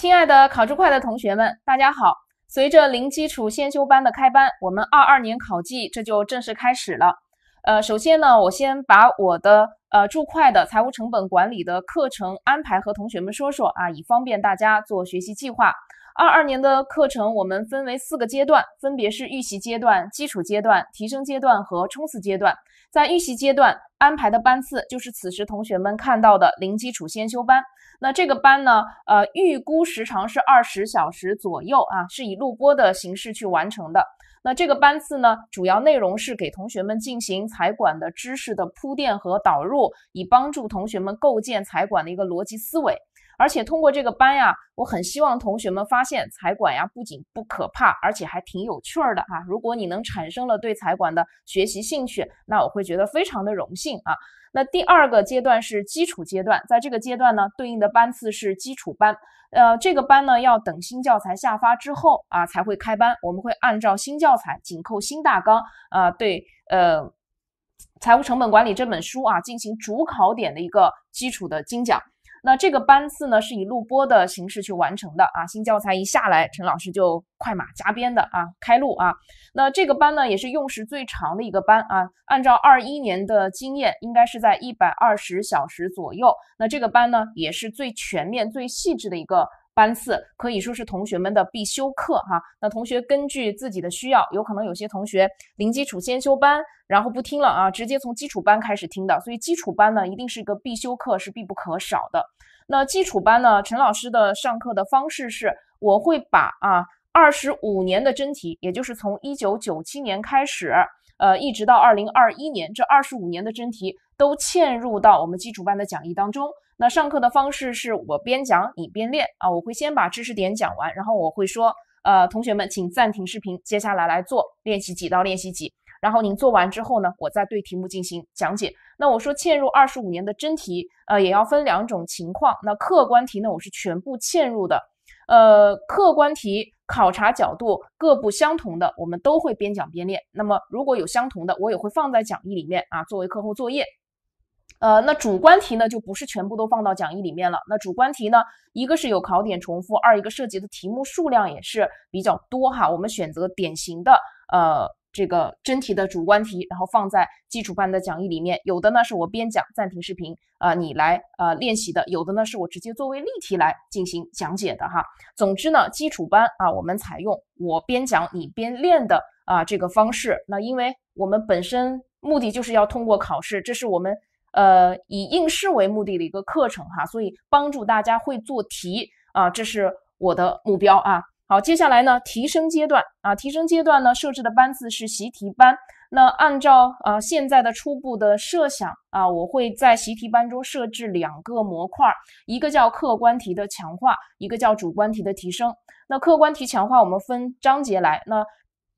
亲爱的考注会的同学们，大家好！随着零基础先修班的开班，我们二二年考季这就正式开始了。呃，首先呢，我先把我的呃注会的财务成本管理的课程安排和同学们说说啊，以方便大家做学习计划。二二年的课程我们分为四个阶段，分别是预习阶段、基础阶段、提升阶段和冲刺阶段。在预习阶段安排的班次就是此时同学们看到的零基础先修班。那这个班呢，呃，预估时长是二十小时左右啊，是以录播的形式去完成的。那这个班次呢，主要内容是给同学们进行财管的知识的铺垫和导入，以帮助同学们构建财管的一个逻辑思维。而且通过这个班呀，我很希望同学们发现财管呀不仅不可怕，而且还挺有趣儿的啊！如果你能产生了对财管的学习兴趣，那我会觉得非常的荣幸啊！那第二个阶段是基础阶段，在这个阶段呢，对应的班次是基础班，呃，这个班呢要等新教材下发之后啊才会开班，我们会按照新教材紧扣新大纲啊，对呃，财务成本管理这本书啊进行主考点的一个基础的精讲。那这个班次呢，是以录播的形式去完成的啊。新教材一下来，陈老师就快马加鞭的啊，开录啊。那这个班呢，也是用时最长的一个班啊。按照二一年的经验，应该是在一百二十小时左右。那这个班呢，也是最全面、最细致的一个。班次可以说是同学们的必修课哈，那同学根据自己的需要，有可能有些同学零基础先修班，然后不听了啊，直接从基础班开始听的，所以基础班呢一定是一个必修课，是必不可少的。那基础班呢，陈老师的上课的方式是，我会把啊二十五年的真题，也就是从一九九七年开始，呃，一直到二零二一年这二十五年的真题都嵌入到我们基础班的讲义当中。那上课的方式是我边讲你边练啊，我会先把知识点讲完，然后我会说，呃，同学们请暂停视频，接下来来做练习几道练习几，然后您做完之后呢，我再对题目进行讲解。那我说嵌入二十五年的真题，呃，也要分两种情况。那客观题呢，我是全部嵌入的，呃，客观题考察角度各不相同的，我们都会边讲边练。那么如果有相同的，我也会放在讲义里面啊，作为课后作业。呃，那主观题呢，就不是全部都放到讲义里面了。那主观题呢，一个是有考点重复，二一个涉及的题目数量也是比较多哈。我们选择典型的呃这个真题的主观题，然后放在基础班的讲义里面。有的呢是我边讲暂停视频啊，你来呃练习的；有的呢是我直接作为例题来进行讲解的哈。总之呢，基础班啊，我们采用我边讲你边练的啊这个方式。那因为我们本身目的就是要通过考试，这是我们。呃，以应试为目的的一个课程哈，所以帮助大家会做题啊，这是我的目标啊。好，接下来呢，提升阶段啊，提升阶段呢，设置的班次是习题班。那按照呃现在的初步的设想啊，我会在习题班中设置两个模块，一个叫客观题的强化，一个叫主观题的提升。那客观题强化，我们分章节来。那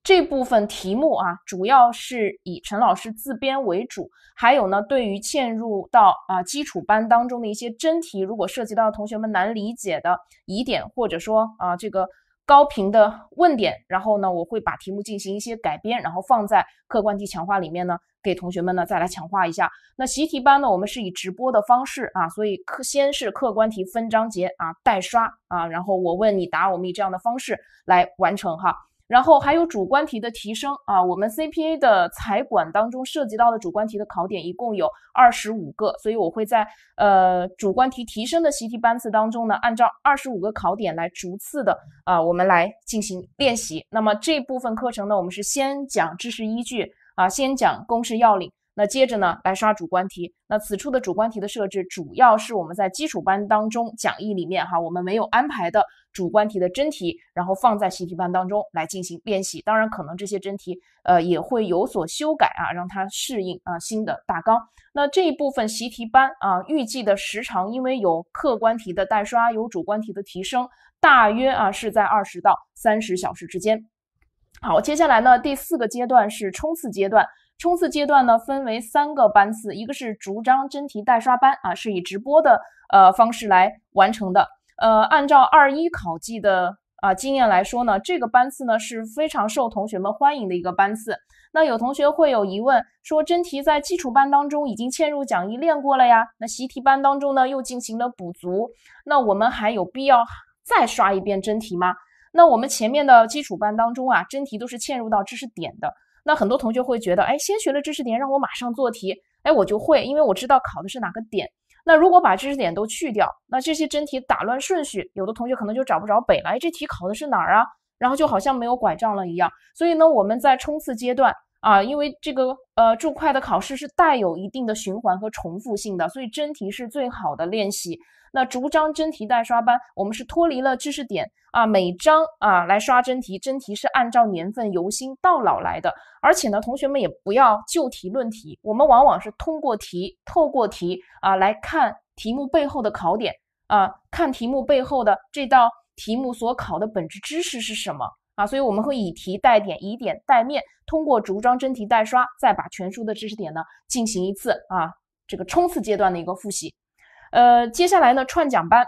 这部分题目啊，主要是以陈老师自编为主。还有呢，对于嵌入到啊基础班当中的一些真题，如果涉及到同学们难理解的疑点，或者说啊这个高频的问点，然后呢，我会把题目进行一些改编，然后放在客观题强化里面呢，给同学们呢再来强化一下。那习题班呢，我们是以直播的方式啊，所以课先是客观题分章节啊代刷啊，然后我问你答，我们以这样的方式来完成哈。然后还有主观题的提升啊，我们 CPA 的财管当中涉及到的主观题的考点一共有二十五个，所以我会在呃主观题提升的习题班次当中呢，按照二十五个考点来逐次的啊，我们来进行练习。那么这部分课程呢，我们是先讲知识依据啊，先讲公式要领。那接着呢，来刷主观题。那此处的主观题的设置，主要是我们在基础班当中讲义里面哈，我们没有安排的主观题的真题，然后放在习题班当中来进行练习。当然，可能这些真题呃也会有所修改啊，让它适应啊新的大纲。那这一部分习题班啊，预计的时长，因为有客观题的代刷，有主观题的提升，大约啊是在二十到三十小时之间。好，接下来呢，第四个阶段是冲刺阶段。冲刺阶段呢，分为三个班次，一个是逐章真题代刷班啊，是以直播的呃方式来完成的。呃，按照二一考季的啊经验来说呢，这个班次呢是非常受同学们欢迎的一个班次。那有同学会有疑问，说真题在基础班当中已经嵌入讲义练过了呀，那习题班当中呢又进行了补足，那我们还有必要再刷一遍真题吗？那我们前面的基础班当中啊，真题都是嵌入到知识点的。那很多同学会觉得，哎，先学了知识点，让我马上做题，哎，我就会，因为我知道考的是哪个点。那如果把知识点都去掉，那这些真题打乱顺序，有的同学可能就找不着北了，哎，这题考的是哪儿啊？然后就好像没有拐杖了一样。所以呢，我们在冲刺阶段啊，因为这个呃注会的考试是带有一定的循环和重复性的，所以真题是最好的练习。那逐章真题代刷班，我们是脱离了知识点啊，每章啊来刷真题，真题是按照年份由新到老来的，而且呢，同学们也不要就题论题，我们往往是通过题，透过题啊来看题目背后的考点啊，看题目背后的这道题目所考的本质知识是什么啊，所以我们会以题带点，以点带面，通过逐章真题代刷，再把全书的知识点呢进行一次啊这个冲刺阶段的一个复习。呃，接下来呢串讲班，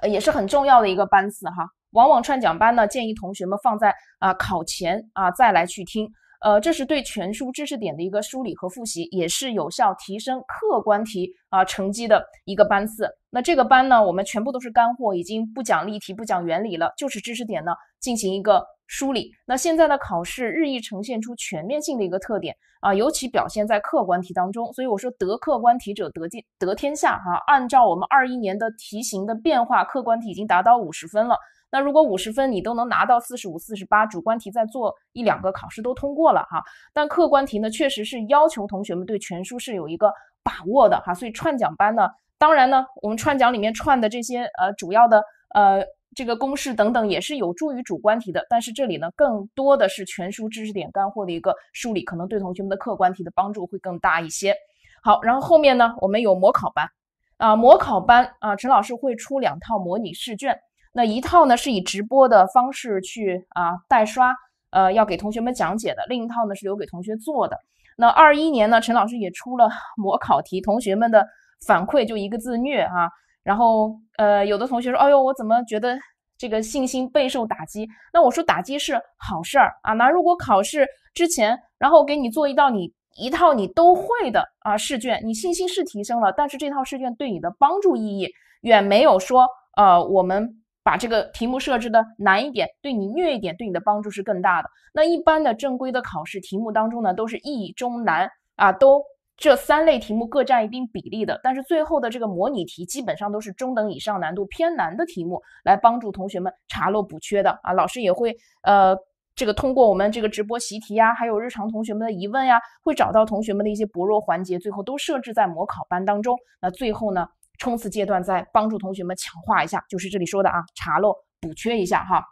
呃也是很重要的一个班次哈。往往串讲班呢，建议同学们放在啊考前啊再来去听。呃，这是对全书知识点的一个梳理和复习，也是有效提升客观题啊成绩的一个班次。那这个班呢，我们全部都是干货，已经不讲例题，不讲原理了，就是知识点呢进行一个。梳理那现在的考试日益呈现出全面性的一个特点啊，尤其表现在客观题当中。所以我说得客观题者得天得天下哈。按照我们二一年的题型的变化，客观题已经达到五十分了。那如果五十分你都能拿到四十五、四十八，主观题再做一两个，考试都通过了哈。但客观题呢，确实是要求同学们对全书是有一个把握的哈。所以串讲班呢，当然呢，我们串讲里面串的这些呃主要的呃。这个公式等等也是有助于主观题的，但是这里呢更多的是全书知识点干货的一个梳理，可能对同学们的客观题的帮助会更大一些。好，然后后面呢我们有模考班啊，模考班啊，陈老师会出两套模拟试卷，那一套呢是以直播的方式去啊代刷，呃要给同学们讲解的，另一套呢是留给同学做的。那二一年呢陈老师也出了 模考题，同学们的反馈就一个字虐啊。然后，呃，有的同学说，哎呦，我怎么觉得这个信心备受打击？那我说打击是好事儿啊。那如果考试之前，然后给你做一道你一套你都会的啊试卷，你信心是提升了，但是这套试卷对你的帮助意义远没有说，呃，我们把这个题目设置的难一点，对你虐一点，对你的帮助是更大的。那一般的正规的考试题目当中呢，都是易中难啊，都。这三类题目各占一定比例的，但是最后的这个模拟题基本上都是中等以上难度偏难的题目，来帮助同学们查漏补缺的啊。老师也会呃，这个通过我们这个直播习题呀，还有日常同学们的疑问呀，会找到同学们的一些薄弱环节，最后都设置在模考班当中。那最后呢，冲刺阶段再帮助同学们强化一下，就是这里说的啊，查漏补缺一下哈。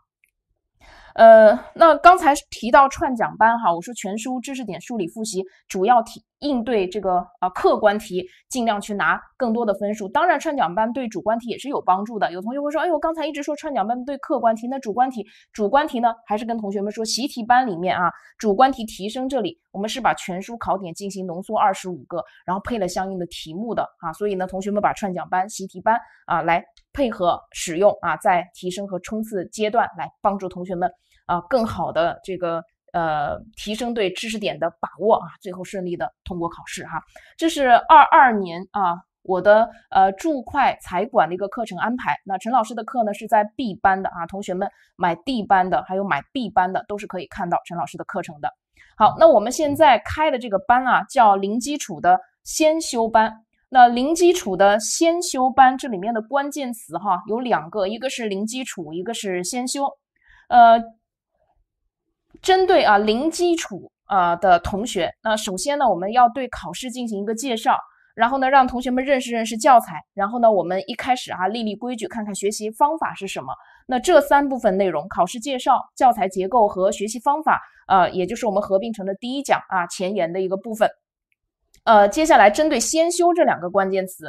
呃，那刚才提到串讲班哈，我说全书知识点梳理复习，主要题应对这个啊客观题，尽量去拿更多的分数。当然，串讲班对主观题也是有帮助的。有同学会说，哎，呦，刚才一直说串讲班对客观题，那主观题，主观题呢？还是跟同学们说习题班里面啊，主观题提升这里，我们是把全书考点进行浓缩二十五个，然后配了相应的题目的啊。所以呢，同学们把串讲班、习题班啊来。配合使用啊，在提升和冲刺阶段来帮助同学们啊，更好的这个呃提升对知识点的把握啊，最后顺利的通过考试哈。这是二二年啊，我的呃注会财管的一个课程安排。那陈老师的课呢是在 B 班的啊，同学们买 D 班的，还有买 B 班的都是可以看到陈老师的课程的。好，那我们现在开的这个班啊，叫零基础的先修班。那零基础的先修班，这里面的关键词哈有两个，一个是零基础，一个是先修。呃，针对啊零基础啊的同学，那首先呢，我们要对考试进行一个介绍，然后呢，让同学们认识认识教材，然后呢，我们一开始啊立立规矩，看看学习方法是什么。那这三部分内容：考试介绍、教材结构和学习方法，呃，也就是我们合并成的第一讲啊，前沿的一个部分。呃，接下来针对先修这两个关键词，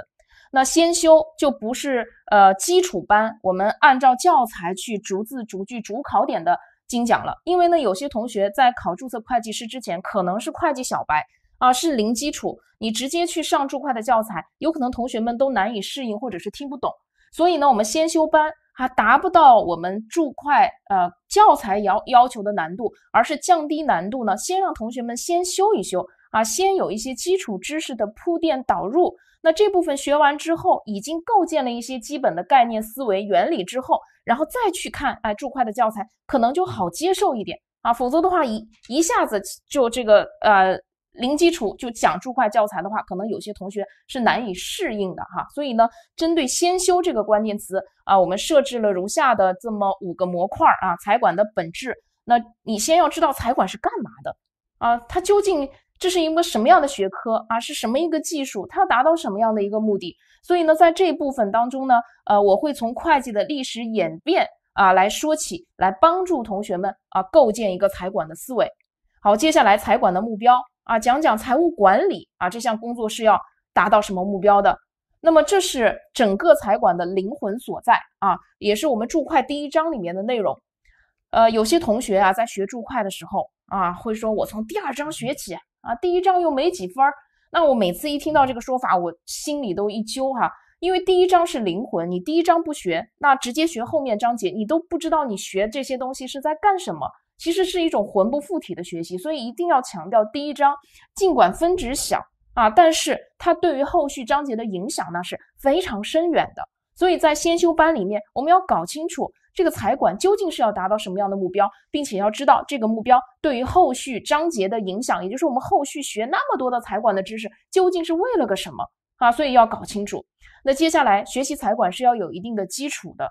那先修就不是呃基础班，我们按照教材去逐字逐句逐考点的精讲了。因为呢，有些同学在考注册会计师之前可能是会计小白啊，是零基础，你直接去上注会的教材，有可能同学们都难以适应或者是听不懂。所以呢，我们先修班还达不到我们注会呃教材要要求的难度，而是降低难度呢，先让同学们先修一修。啊，先有一些基础知识的铺垫导入，那这部分学完之后，已经构建了一些基本的概念、思维、原理之后，然后再去看哎注会的教材，可能就好接受一点啊。否则的话，一一下子就这个呃零基础就讲注会教材的话，可能有些同学是难以适应的哈。所以呢，针对“先修”这个关键词啊，我们设置了如下的这么五个模块啊，财管的本质。那你先要知道财管是干嘛的啊，它究竟。这是一个什么样的学科啊？是什么一个技术？它要达到什么样的一个目的？所以呢，在这一部分当中呢，呃，我会从会计的历史演变啊来说起，来帮助同学们啊构建一个财管的思维。好，接下来财管的目标啊，讲讲财务管理啊这项工作是要达到什么目标的？那么这是整个财管的灵魂所在啊，也是我们注会第一章里面的内容。呃，有些同学啊在学注会的时候啊，会说我从第二章学起。啊，第一章又没几分，那我每次一听到这个说法，我心里都一揪哈，因为第一章是灵魂，你第一章不学，那直接学后面章节，你都不知道你学这些东西是在干什么，其实是一种魂不附体的学习，所以一定要强调第一章，尽管分值小啊，但是它对于后续章节的影响那是非常深远的。所以在先修班里面，我们要搞清楚这个财管究竟是要达到什么样的目标，并且要知道这个目标对于后续章节的影响，也就是我们后续学那么多的财管的知识究竟是为了个什么啊？所以要搞清楚。那接下来学习财管是要有一定的基础的，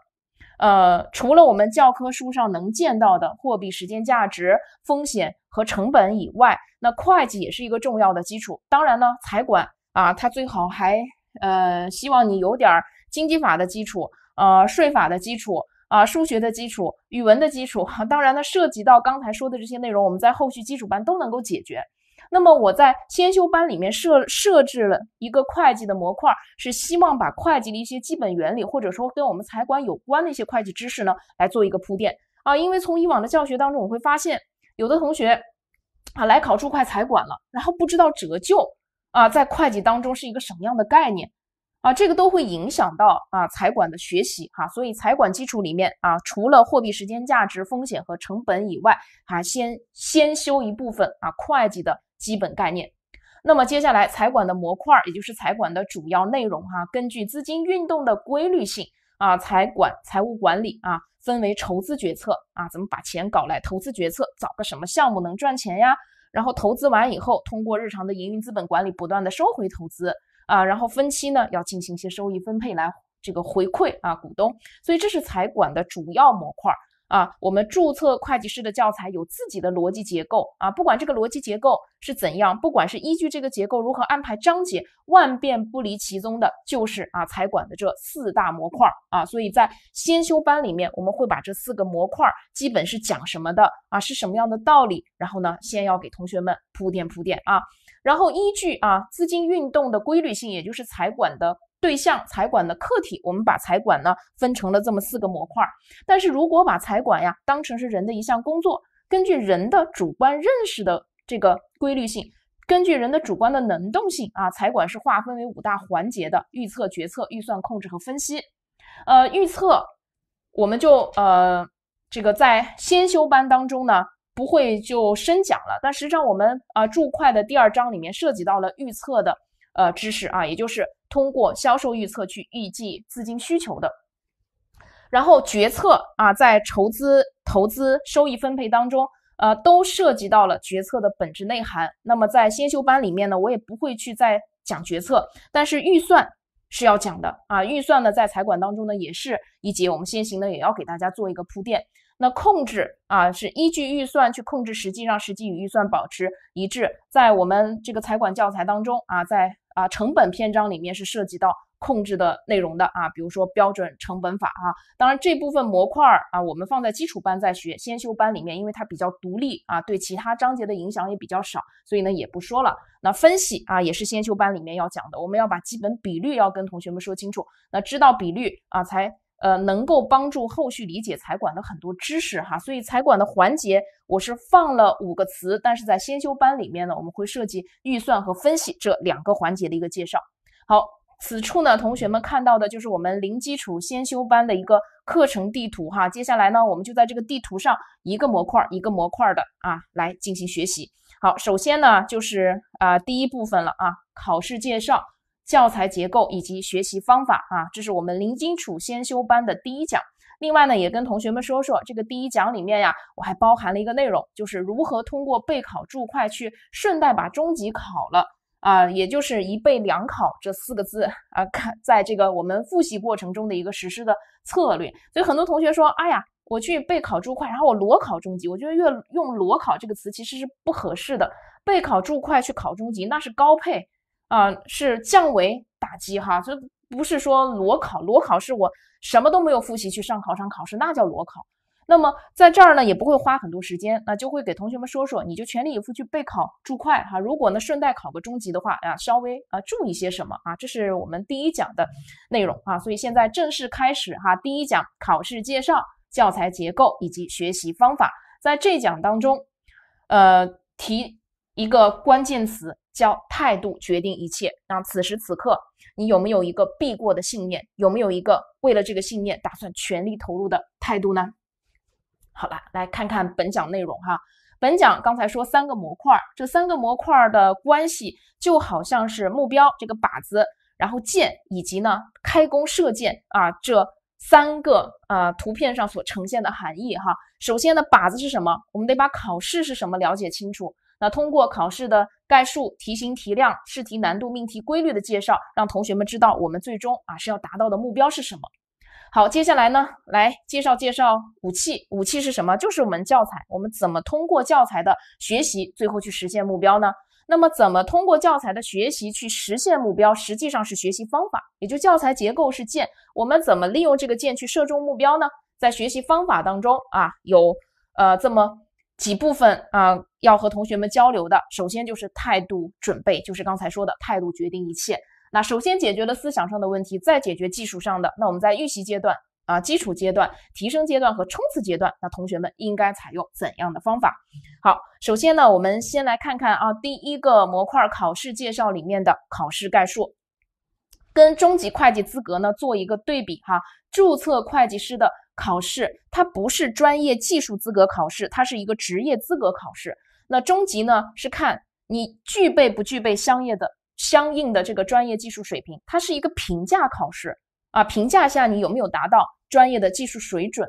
呃，除了我们教科书上能见到的货币时间价值、风险和成本以外，那会计也是一个重要的基础。当然呢，财管啊，它最好还呃，希望你有点。经济法的基础，呃，税法的基础，啊，数学的基础，语文的基础，当然，呢，涉及到刚才说的这些内容，我们在后续基础班都能够解决。那么，我在先修班里面设设置了一个会计的模块，是希望把会计的一些基本原理，或者说跟我们财管有关的一些会计知识呢，来做一个铺垫啊。因为从以往的教学当中，我会发现有的同学啊，来考注会财管了，然后不知道折旧啊，在会计当中是一个什么样的概念。啊，这个都会影响到啊财管的学习哈，所以财管基础里面啊，除了货币时间价值、风险和成本以外，啊先先修一部分啊会计的基本概念。那么接下来财管的模块，也就是财管的主要内容哈，根据资金运动的规律性啊，财管财务管理啊分为筹资决策啊，怎么把钱搞来；投资决策，找个什么项目能赚钱呀；然后投资完以后，通过日常的营运资本管理，不断的收回投资。啊，然后分期呢，要进行一些收益分配来这个回馈啊股东，所以这是财管的主要模块。啊，我们注册会计师的教材有自己的逻辑结构啊，不管这个逻辑结构是怎样，不管是依据这个结构如何安排章节，万变不离其宗的就是啊财管的这四大模块啊。所以在先修班里面，我们会把这四个模块基本是讲什么的啊，是什么样的道理，然后呢，先要给同学们铺垫铺垫啊，然后依据啊资金运动的规律性，也就是财管的。对象财管的客体，我们把财管呢分成了这么四个模块。但是如果把财管呀当成是人的一项工作，根据人的主观认识的这个规律性，根据人的主观的能动性啊，财管是划分为五大环节的：预测、决策、预算、控制和分析。呃，预测我们就呃这个在先修班当中呢不会就深讲了，但实际上我们啊注会的第二章里面涉及到了预测的呃知识啊，也就是。通过销售预测去预计资金需求的，然后决策啊，在筹资、投资、收益分配当中，呃，都涉及到了决策的本质内涵。那么在先修班里面呢，我也不会去再讲决策，但是预算是要讲的啊。预算呢，在财管当中呢也是一节，我们先行呢也要给大家做一个铺垫。那控制啊，是依据预算去控制，实际让实际与预算保持一致。在我们这个财管教材当中啊，在。啊，成本篇章里面是涉及到控制的内容的啊，比如说标准成本法啊。当然这部分模块啊，我们放在基础班再学，先修班里面，因为它比较独立啊，对其他章节的影响也比较少，所以呢也不说了。那分析啊，也是先修班里面要讲的，我们要把基本比率要跟同学们说清楚，那知道比率啊才。呃，能够帮助后续理解财管的很多知识哈，所以财管的环节我是放了五个词，但是在先修班里面呢，我们会涉及预算和分析这两个环节的一个介绍。好，此处呢，同学们看到的就是我们零基础先修班的一个课程地图哈，接下来呢，我们就在这个地图上一个模块一个模块的啊来进行学习。好，首先呢，就是啊第一部分了啊，考试介绍。教材结构以及学习方法啊，这是我们零基础先修班的第一讲。另外呢，也跟同学们说说，这个第一讲里面呀，我还包含了一个内容，就是如何通过备考注会去顺带把中级考了啊，也就是一备两考这四个字啊，看在这个我们复习过程中的一个实施的策略。所以很多同学说，哎呀，我去备考注会，然后我裸考中级，我觉得越用裸考这个词其实是不合适的。备考注会去考中级，那是高配。啊，是降维打击哈，这不是说裸考，裸考是我什么都没有复习去上考场考试，那叫裸考。那么在这儿呢，也不会花很多时间，那就会给同学们说说，你就全力以赴去备考，注会哈。如果呢，顺带考个中级的话，啊，稍微啊注意些什么啊，这是我们第一讲的内容啊。所以现在正式开始哈，第一讲考试介绍、教材结构以及学习方法，在这讲当中，呃，提一个关键词。叫态度决定一切那此时此刻，你有没有一个必过的信念？有没有一个为了这个信念打算全力投入的态度呢？好了，来看看本讲内容哈。本讲刚才说三个模块，这三个模块的关系就好像是目标这个靶子，然后箭以及呢开弓射箭啊，这三个呃图片上所呈现的含义哈。首先呢，靶子是什么？我们得把考试是什么了解清楚。那通过考试的。概述题型题量、试题难度命题规律的介绍，让同学们知道我们最终啊是要达到的目标是什么。好，接下来呢，来介绍介绍武器。武器是什么？就是我们教材。我们怎么通过教材的学习，最后去实现目标呢？那么，怎么通过教材的学习去实现目标？实际上是学习方法。也就教材结构是箭，我们怎么利用这个箭去射中目标呢？在学习方法当中啊，有呃这么。几部分啊，要和同学们交流的，首先就是态度准备，就是刚才说的态度决定一切。那首先解决了思想上的问题，再解决技术上的。那我们在预习阶段啊，基础阶段、提升阶段和冲刺阶段，那同学们应该采用怎样的方法？好，首先呢，我们先来看看啊，第一个模块考试介绍里面的考试概述，跟中级会计资格呢做一个对比哈，注册会计师的。考试它不是专业技术资格考试，它是一个职业资格考试。那中级呢，是看你具备不具备相应的相应的这个专业技术水平，它是一个评价考试啊，评价下你有没有达到专业的技术水准。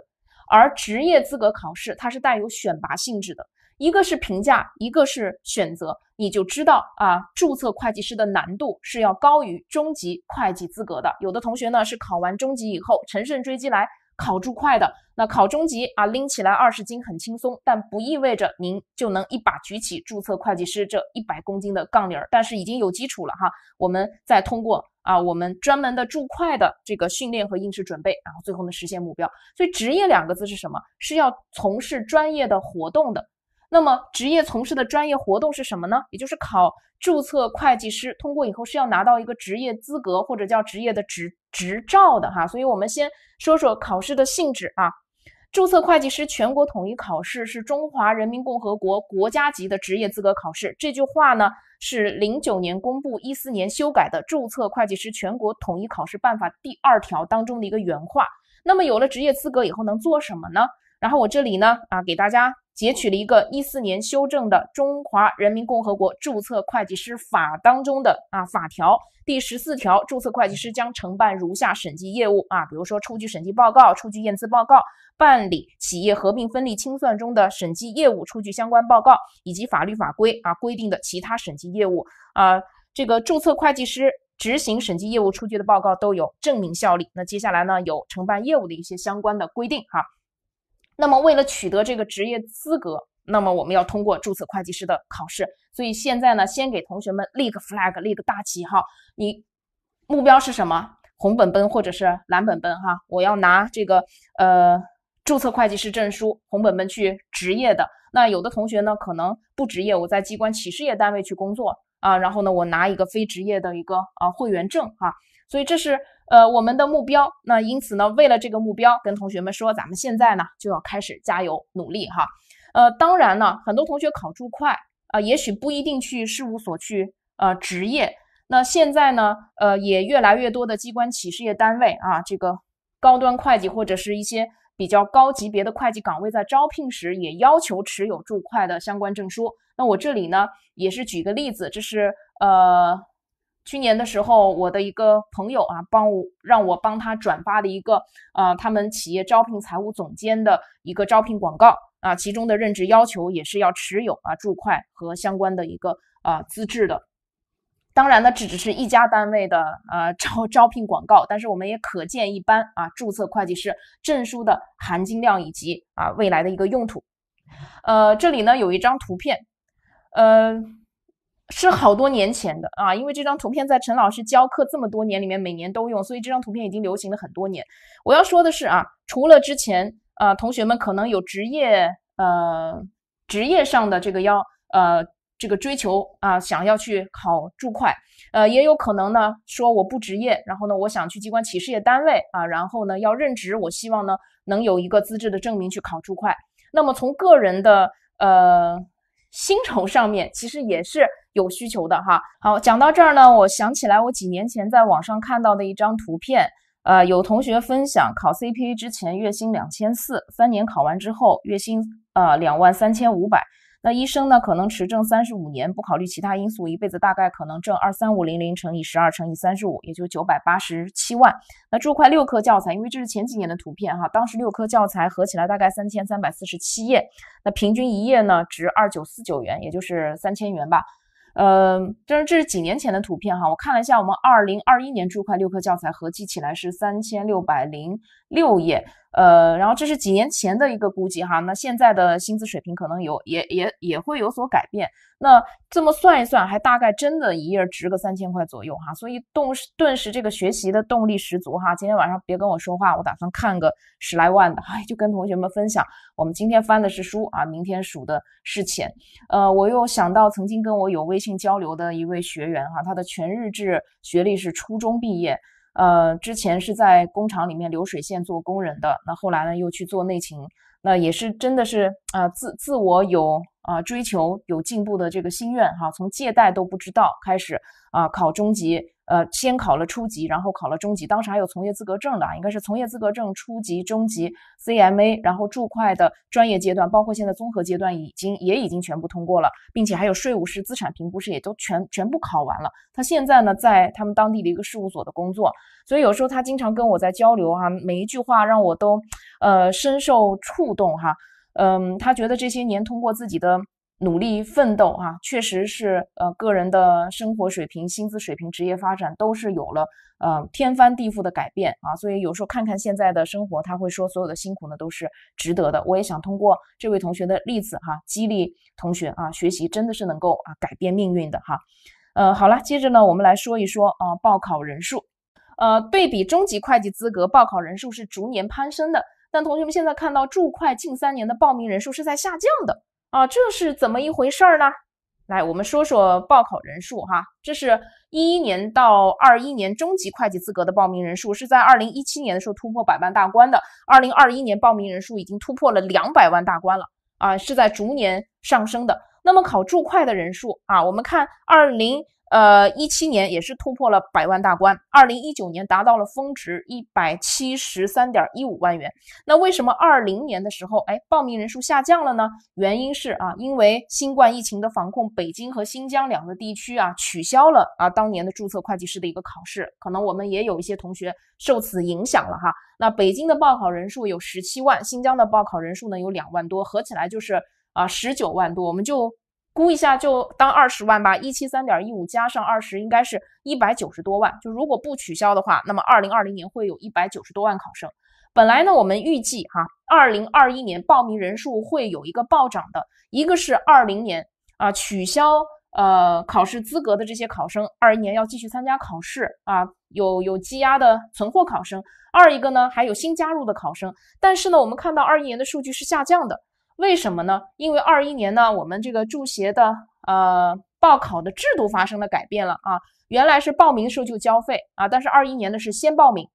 而职业资格考试它是带有选拔性质的，一个是评价，一个是选择。你就知道啊，注册会计师的难度是要高于中级会计资格的。有的同学呢是考完中级以后乘胜追击来。考注会的那考中级啊，拎起来二十斤很轻松，但不意味着您就能一把举起注册会计师这一百公斤的杠铃儿。但是已经有基础了哈，我们再通过啊，我们专门的注会的这个训练和应试准备，然后最后能实现目标。所以职业两个字是什么？是要从事专业的活动的。那么，职业从事的专业活动是什么呢？也就是考注册会计师，通过以后是要拿到一个职业资格或者叫职业的执执照的哈。所以我们先说说考试的性质啊。注册会计师全国统一考试是中华人民共和国国家级的职业资格考试。这句话呢是零九年公布，一四年修改的《注册会计师全国统一考试办法》第二条当中的一个原话。那么有了职业资格以后能做什么呢？然后我这里呢，啊，给大家截取了一个一四年修正的《中华人民共和国注册会计师法》当中的啊法条，第十四条：注册会计师将承办如下审计业务啊，比如说出具审计报告、出具验资报告、办理企业合并、分立、清算中的审计业务、出具相关报告以及法律法规啊规定的其他审计业务啊。这个注册会计师执行审计业务出具的报告都有证明效力。那接下来呢，有承办业务的一些相关的规定哈。那么，为了取得这个职业资格，那么我们要通过注册会计师的考试。所以现在呢，先给同学们立个 flag，立个大旗哈。你目标是什么？红本本或者是蓝本本哈？我要拿这个呃注册会计师证书，红本本去职业的。那有的同学呢，可能不职业，我在机关企事业单位去工作啊。然后呢，我拿一个非职业的一个啊会员证哈。所以这是。呃，我们的目标，那因此呢，为了这个目标，跟同学们说，咱们现在呢就要开始加油努力哈。呃，当然呢，很多同学考注会啊，也许不一定去事务所去呃执业。那现在呢，呃，也越来越多的机关企事业单位啊，这个高端会计或者是一些比较高级别的会计岗位，在招聘时也要求持有注会的相关证书。那我这里呢，也是举个例子，这是呃。去年的时候，我的一个朋友啊，帮我让我帮他转发的一个啊，他们企业招聘财务总监的一个招聘广告啊，其中的任职要求也是要持有啊，注会和相关的一个啊资质的。当然呢，这只是一家单位的呃招招聘广告，但是我们也可见一斑啊，注册会计师证书的含金量以及啊未来的一个用途。呃，这里呢有一张图片，呃。是好多年前的啊，因为这张图片在陈老师教课这么多年里面每年都用，所以这张图片已经流行了很多年。我要说的是啊，除了之前啊，同学们可能有职业呃职业上的这个要呃这个追求啊，想要去考注会，呃，也有可能呢说我不职业，然后呢我想去机关企事业单位啊，然后呢要任职，我希望呢能有一个资质的证明去考注会。那么从个人的呃。薪酬上面其实也是有需求的哈。好，讲到这儿呢，我想起来我几年前在网上看到的一张图片，呃，有同学分享考 CPA 之前月薪两千四，三年考完之后月薪呃两万三千五百。那医生呢？可能持证三十五年，不考虑其他因素，一辈子大概可能挣二三五零零乘以十二乘以三十五，也就九百八十七万。那注会六科教材，因为这是前几年的图片哈，当时六科教材合起来大概三千三百四十七页，那平均一页呢值二九四九元，也就是三千元吧。呃，但是这是几年前的图片哈，我看了一下，我们二零二一年注会六科教材合计起来是三千六百零六页。呃，然后这是几年前的一个估计哈，那现在的薪资水平可能有也也也会有所改变。那这么算一算，还大概真的一页值个三千块左右哈，所以动顿时这个学习的动力十足哈。今天晚上别跟我说话，我打算看个十来万的，哎，就跟同学们分享。我们今天翻的是书啊，明天数的是钱。呃，我又想到曾经跟我有微信交流的一位学员哈，他的全日制学历是初中毕业。呃，之前是在工厂里面流水线做工人的，那后来呢又去做内勤，那也是真的是啊，自自我有。啊，追求有进步的这个心愿哈，从借贷都不知道开始啊，考中级，呃，先考了初级，然后考了中级，当时还有从业资格证的啊，应该是从业资格证初级、中级 CMA，然后注会的专业阶段，包括现在综合阶段已经也已经全部通过了，并且还有税务师、资产评估师也都全全部考完了。他现在呢，在他们当地的一个事务所的工作，所以有时候他经常跟我在交流哈，每一句话让我都呃深受触动哈。嗯，他觉得这些年通过自己的努力奋斗，啊，确实是呃个人的生活水平、薪资水平、职业发展都是有了呃天翻地覆的改变啊。所以有时候看看现在的生活，他会说所有的辛苦呢都是值得的。我也想通过这位同学的例子哈，激励同学啊，学习真的是能够啊改变命运的哈。呃，好了，接着呢，我们来说一说啊报考人数，呃，对比中级会计资格报考人数是逐年攀升的。那同学们现在看到注会近三年的报名人数是在下降的啊，这是怎么一回事儿呢？来，我们说说报考人数哈，这是一一年到二一年中级会计资格的报名人数是在二零一七年的时候突破百万大关的，二零二一年报名人数已经突破了两百万大关了啊，是在逐年上升的。那么考注会的人数啊，我们看二零。呃，一七年也是突破了百万大关，二零一九年达到了峰值一百七十三点一五万元。那为什么二零年的时候，哎，报名人数下降了呢？原因是啊，因为新冠疫情的防控，北京和新疆两个地区啊取消了啊当年的注册会计师的一个考试，可能我们也有一些同学受此影响了哈。那北京的报考人数有十七万，新疆的报考人数呢有两万多，合起来就是啊十九万多，我们就。估一下，就当二十万吧，一七三点一五加上二十，应该是一百九十多万。就如果不取消的话，那么二零二零年会有一百九十多万考生。本来呢，我们预计哈，二零二一年报名人数会有一个暴涨的，一个是二零年啊取消呃考试资格的这些考生，二一年要继续参加考试啊，有有积压的存货考生。二一个呢，还有新加入的考生。但是呢，我们看到二一年的数据是下降的。为什么呢？因为二一年呢，我们这个助学的呃报考的制度发生了改变了啊，原来是报名时候就交费啊，但是二一年的是先报名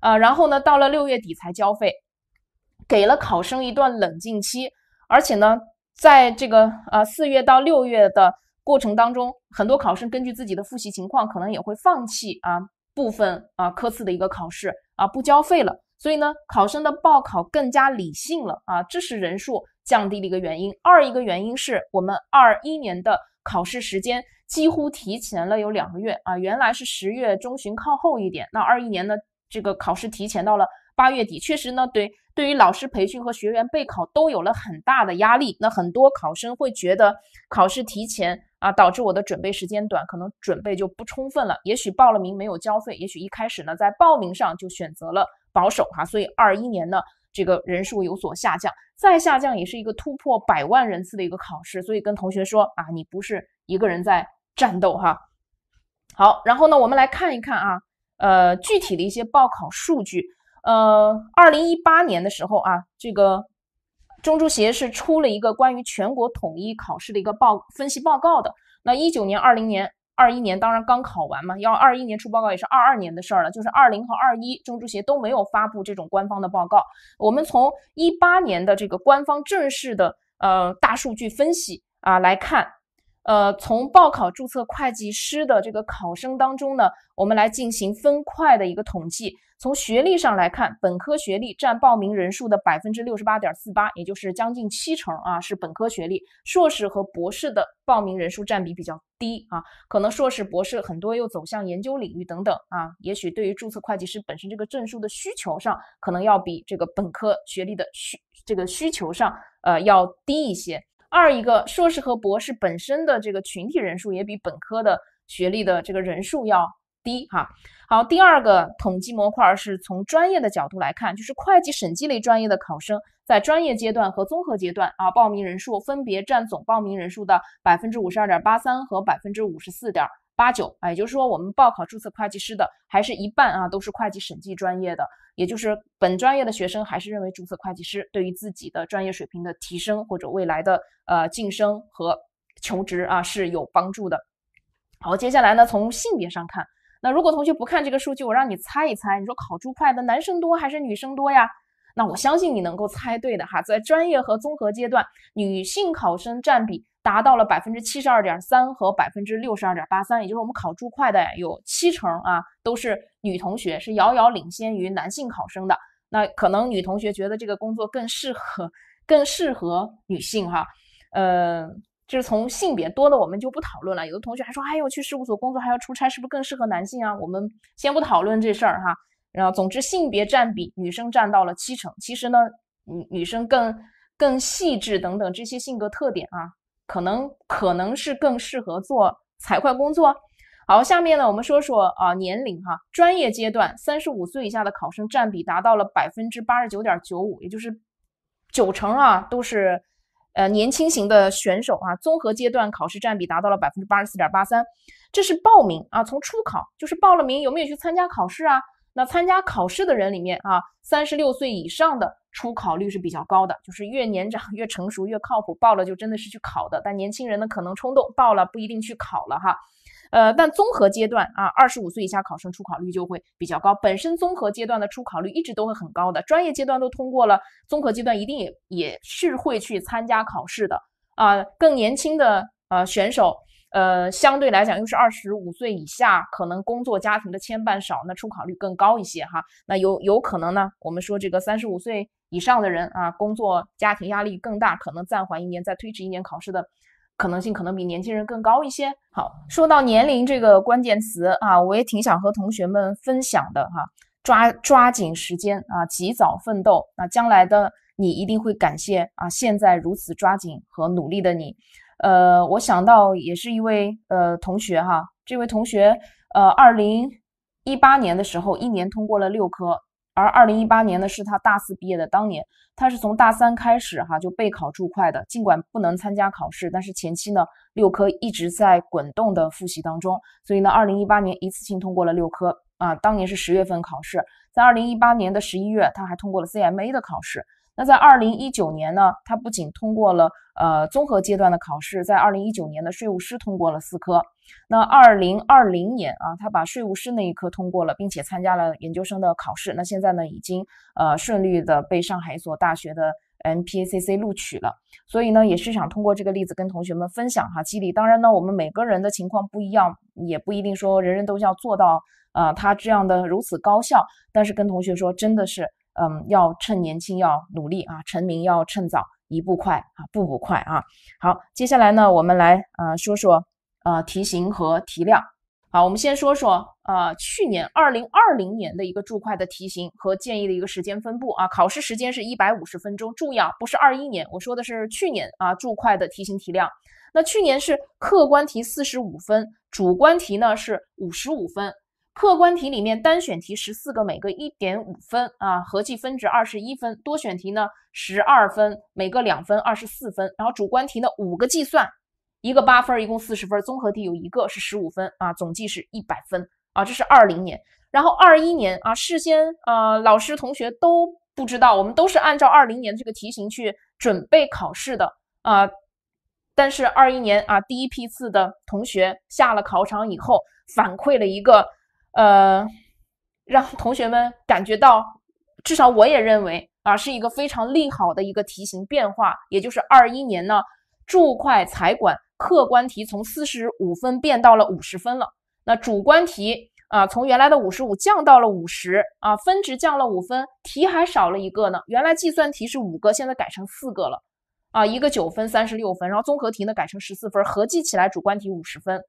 啊，然后呢到了六月底才交费，给了考生一段冷静期，而且呢在这个呃四月到六月的过程当中，很多考生根据自己的复习情况，可能也会放弃啊部分啊科次的一个考试啊不交费了，所以呢考生的报考更加理性了啊，知识人数。降低了一个原因，二一个原因是我们二一年的考试时间几乎提前了有两个月啊，原来是十月中旬靠后一点，那二一年呢这个考试提前到了八月底，确实呢对对于老师培训和学员备考都有了很大的压力，那很多考生会觉得考试提前啊导致我的准备时间短，可能准备就不充分了，也许报了名没有交费，也许一开始呢在报名上就选择了保守哈，所以二一年呢。这个人数有所下降，再下降也是一个突破百万人次的一个考试，所以跟同学说啊，你不是一个人在战斗哈。好，然后呢，我们来看一看啊，呃，具体的一些报考数据，呃，二零一八年的时候啊，这个中注协是出了一个关于全国统一考试的一个报分析报告的，那一九年、二零年。二一年当然刚考完嘛，要二一年出报告也是二二年的事儿了。就是二零和二一，中注协都没有发布这种官方的报告。我们从一八年的这个官方正式的呃大数据分析啊来看。呃，从报考注册会计师的这个考生当中呢，我们来进行分块的一个统计。从学历上来看，本科学历占报名人数的百分之六十八点四八，也就是将近七成啊，是本科学历。硕士和博士的报名人数占比比较低啊，可能硕士、博士很多又走向研究领域等等啊，也许对于注册会计师本身这个证书的需求上，可能要比这个本科学历的需这个需求上，呃，要低一些。二一个硕士和博士本身的这个群体人数也比本科的学历的这个人数要低哈。好，第二个统计模块是从专业的角度来看，就是会计审计类专业的考生在专业阶段和综合阶段啊，报名人数分别占总报名人数的百分之五十二点八三和百分之五十四点。八九啊，也就是说，我们报考注册会计师的还是一半啊，都是会计审计专业的，也就是本专业的学生还是认为注册会计师对于自己的专业水平的提升或者未来的呃晋升和求职啊是有帮助的。好，接下来呢，从性别上看，那如果同学不看这个数据，我让你猜一猜，你说考注会的男生多还是女生多呀？那我相信你能够猜对的哈，在专业和综合阶段，女性考生占比。达到了百分之七十二点三和百分之六十二点八三，也就是我们考注会的有七成啊，都是女同学，是遥遥领先于男性考生的。那可能女同学觉得这个工作更适合更适合女性哈，呃，就是从性别多的我们就不讨论了。有的同学还说，哎呦，去事务所工作还要出差，是不是更适合男性啊？我们先不讨论这事儿哈。然后，总之性别占比，女生占到了七成。其实呢，女女生更更细致等等这些性格特点啊。可能可能是更适合做财会工作。好，下面呢，我们说说啊，年龄哈，专业阶段三十五岁以下的考生占比达到了百分之八十九点九五，也就是九成啊，都是呃年轻型的选手啊。综合阶段考试占比达到了百分之八十四点八三，这是报名啊，从初考就是报了名，有没有去参加考试啊？那参加考试的人里面啊，三十六岁以上的。出考率是比较高的，就是越年长 越成熟越靠谱，报了就真的是去考的。但年轻人呢，可能冲动，报了不一定去考了哈。呃，但综合阶段啊，二十五岁以下考生出考率就会比较高，本身综合阶段的出考率一直都会很高的，专业阶段都通过了，综合阶段一定也也是会去参加考试的啊。更年轻的呃选手。呃，相对来讲，又是二十五岁以下，可能工作家庭的牵绊少，那出考率更高一些哈。那有有可能呢？我们说这个三十五岁以上的人啊，工作家庭压力更大，可能暂缓一年，再推迟一年考试的可能性，可能比年轻人更高一些。好，说到年龄这个关键词啊，我也挺想和同学们分享的哈，抓抓紧时间啊，及早奋斗啊，将来的你一定会感谢啊，现在如此抓紧和努力的你。呃，我想到也是一位呃同学哈，这位同学呃，二零一八年的时候，一年通过了六科，而二零一八年呢是他大四毕业的当年，他是从大三开始哈就备考注会的，尽管不能参加考试，但是前期呢六科一直在滚动的复习当中，所以呢，二零一八年一次性通过了六科啊，当年是十月份考试，在二零一八年的十一月他还通过了 CMA 的考试。那在二零一九年呢，他不仅通过了呃综合阶段的考试，在二零一九年的税务师通过了四科。那二零二零年啊，他把税务师那一科通过了，并且参加了研究生的考试。那现在呢，已经呃顺利的被上海一所大学的 m PACC 录取了。所以呢，也是想通过这个例子跟同学们分享哈，激励。当然呢，我们每个人的情况不一样，也不一定说人人都要做到啊他这样的如此高效。但是跟同学说，真的是。嗯，要趁年轻，要努力啊！成名要趁早，一步快啊，步步快啊！好，接下来呢，我们来呃说说呃题型和题量。好，我们先说说啊，去年二零二零年的一个注会的题型和建议的一个时间分布啊，考试时间是一百五十分钟。注意啊，不是二一年，我说的是去年啊，注会的题型题量。那去年是客观题四十五分，主观题呢是五十五分。客观题里面单选题十四个，每个一点五分啊，合计分值二十一分；多选题呢十二分，每个两分，二十四分。然后主观题呢五个计算，一个八分，一共四十分。综合题有一个是十五分啊，总计是一百分啊。这是二零年，然后二一年啊，事先呃老师同学都不知道，我们都是按照二零年这个题型去准备考试的啊。但是二一年啊，第一批次的同学下了考场以后，反馈了一个。呃，让同学们感觉到，至少我也认为啊，是一个非常利好的一个题型变化，也就是二一年呢，注会财管客观题从四十五分变到了五十分了，那主观题啊，从原来的五十五降到了五十啊，分值降了五分，题还少了一个呢，原来计算题是五个，现在改成四个了啊，一个九分三十六分，然后综合题呢改成十四分，合计起来主观题五十分，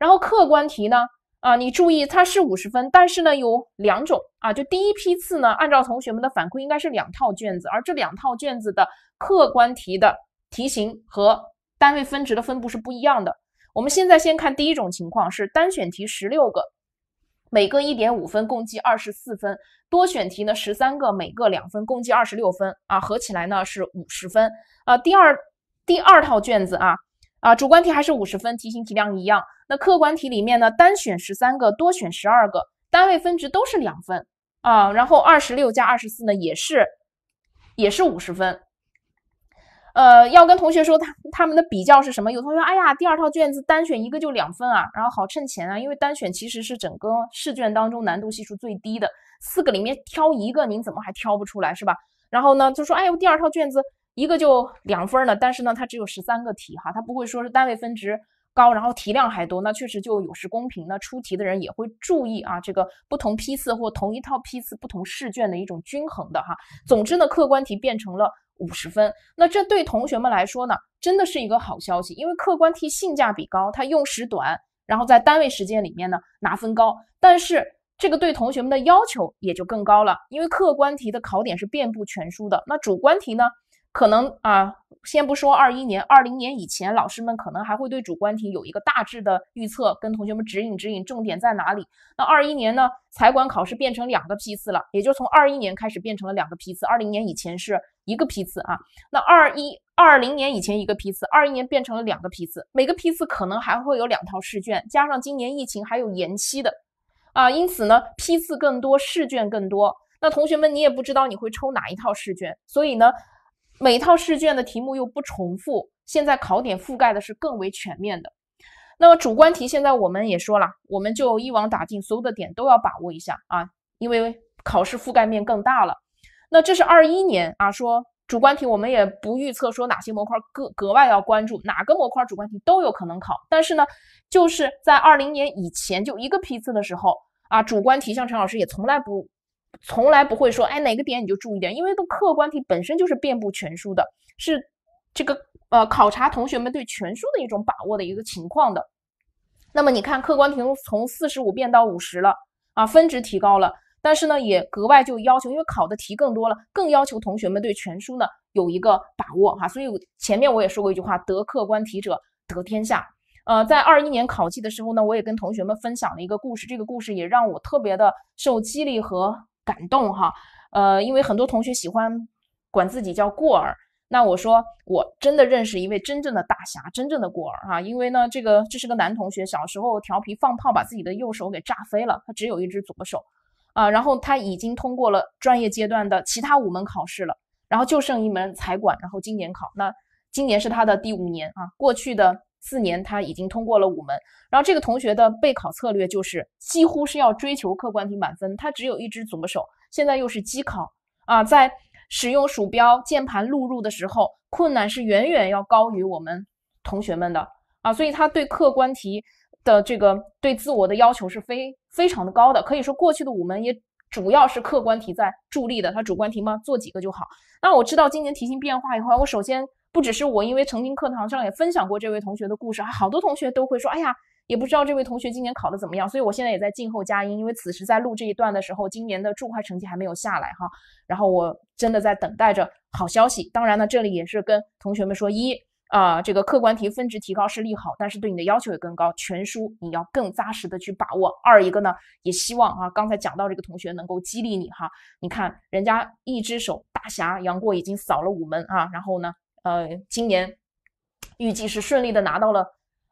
然后客观题呢？啊，你注意，它是五十分，但是呢有两种啊，就第一批次呢，按照同学们的反馈，应该是两套卷子，而这两套卷子的客观题的题型和单位分值的分布是不一样的。我们现在先看第一种情况，是单选题十六个，每个一点五分，共计二十四分；多选题呢十三个，每个两分，共计二十六分，啊，合起来呢是五十分。啊，第二第二套卷子啊。啊，主观题还是五十分，题型题量一样。那客观题里面呢，单选十三个多选十二个，单位分值都是两分啊。然后二十六加二十四呢，也是也是五十分。呃，要跟同学说他他们的比较是什么？有同学，哎呀，第二套卷子单选一个就两分啊，然后好趁钱啊，因为单选其实是整个试卷当中难度系数最低的，四个里面挑一个，您怎么还挑不出来是吧？然后呢，就说，哎呦，第二套卷子。一个就两分呢，但是呢，它只有十三个题哈，它不会说是单位分值高，然后题量还多，那确实就有失公平。那出题的人也会注意啊，这个不同批次或同一套批次不同试卷的一种均衡的哈。总之呢，客观题变成了五十分，那这对同学们来说呢，真的是一个好消息，因为客观题性价比高，它用时短，然后在单位时间里面呢拿分高，但是这个对同学们的要求也就更高了，因为客观题的考点是遍布全书的，那主观题呢？可能啊，先不说二一年、二零年以前，老师们可能还会对主观题有一个大致的预测，跟同学们指引指引重点在哪里。那二一年呢，财管考试变成两个批次了，也就从二一年开始变成了两个批次。二零年以前是一个批次啊，那二一、二零年以前一个批次，二一年变成了两个批次，每个批次可能还会有两套试卷，加上今年疫情还有延期的啊，因此呢，批次更多，试卷更多。那同学们，你也不知道你会抽哪一套试卷，所以呢。每一套试卷的题目又不重复，现在考点覆盖的是更为全面的。那么主观题现在我们也说了，我们就一网打尽，所有的点都要把握一下啊，因为考试覆盖面更大了。那这是二一年啊，说主观题我们也不预测说哪些模块格格外要关注，哪个模块主观题都有可能考。但是呢，就是在二零年以前就一个批次的时候啊，主观题像陈老师也从来不。从来不会说，哎，哪个点你就注意点，因为都客观题本身就是遍布全书的，是这个呃考察同学们对全书的一种把握的一个情况的。那么你看，客观题从四十五变到五十了啊，分值提高了，但是呢也格外就要求，因为考的题更多了，更要求同学们对全书呢有一个把握哈。所以前面我也说过一句话，得客观题者得天下。呃，在二一年考季的时候呢，我也跟同学们分享了一个故事，这个故事也让我特别的受激励和。感动哈，呃，因为很多同学喜欢管自己叫过儿，那我说我真的认识一位真正的大侠，真正的过儿哈，因为呢，这个这是个男同学，小时候调皮放炮，把自己的右手给炸飞了，他只有一只左手，啊，然后他已经通过了专业阶段的其他五门考试了，然后就剩一门财管，然后今年考，那今年是他的第五年啊，过去的。四年他已经通过了五门，然后这个同学的备考策略就是几乎是要追求客观题满分。他只有一只左手，现在又是机考啊，在使用鼠标、键盘录入的时候，困难是远远要高于我们同学们的啊。所以他对客观题的这个对自我的要求是非非常的高的。可以说过去的五门也主要是客观题在助力的，他主观题嘛做几个就好。那我知道今年题型变化以后，我首先。不只是我，因为曾经课堂上也分享过这位同学的故事好多同学都会说，哎呀，也不知道这位同学今年考的怎么样，所以我现在也在静候佳音。因为此时在录这一段的时候，今年的注会成绩还没有下来哈，然后我真的在等待着好消息。当然呢，这里也是跟同学们说，一啊，这个客观题分值提高是利好，但是对你的要求也更高，全书你要更扎实的去把握。二一个呢，也希望啊，刚才讲到这个同学能够激励你哈，你看人家一只手大侠杨过已经扫了五门啊，然后呢。呃，今年预计是顺利的拿到了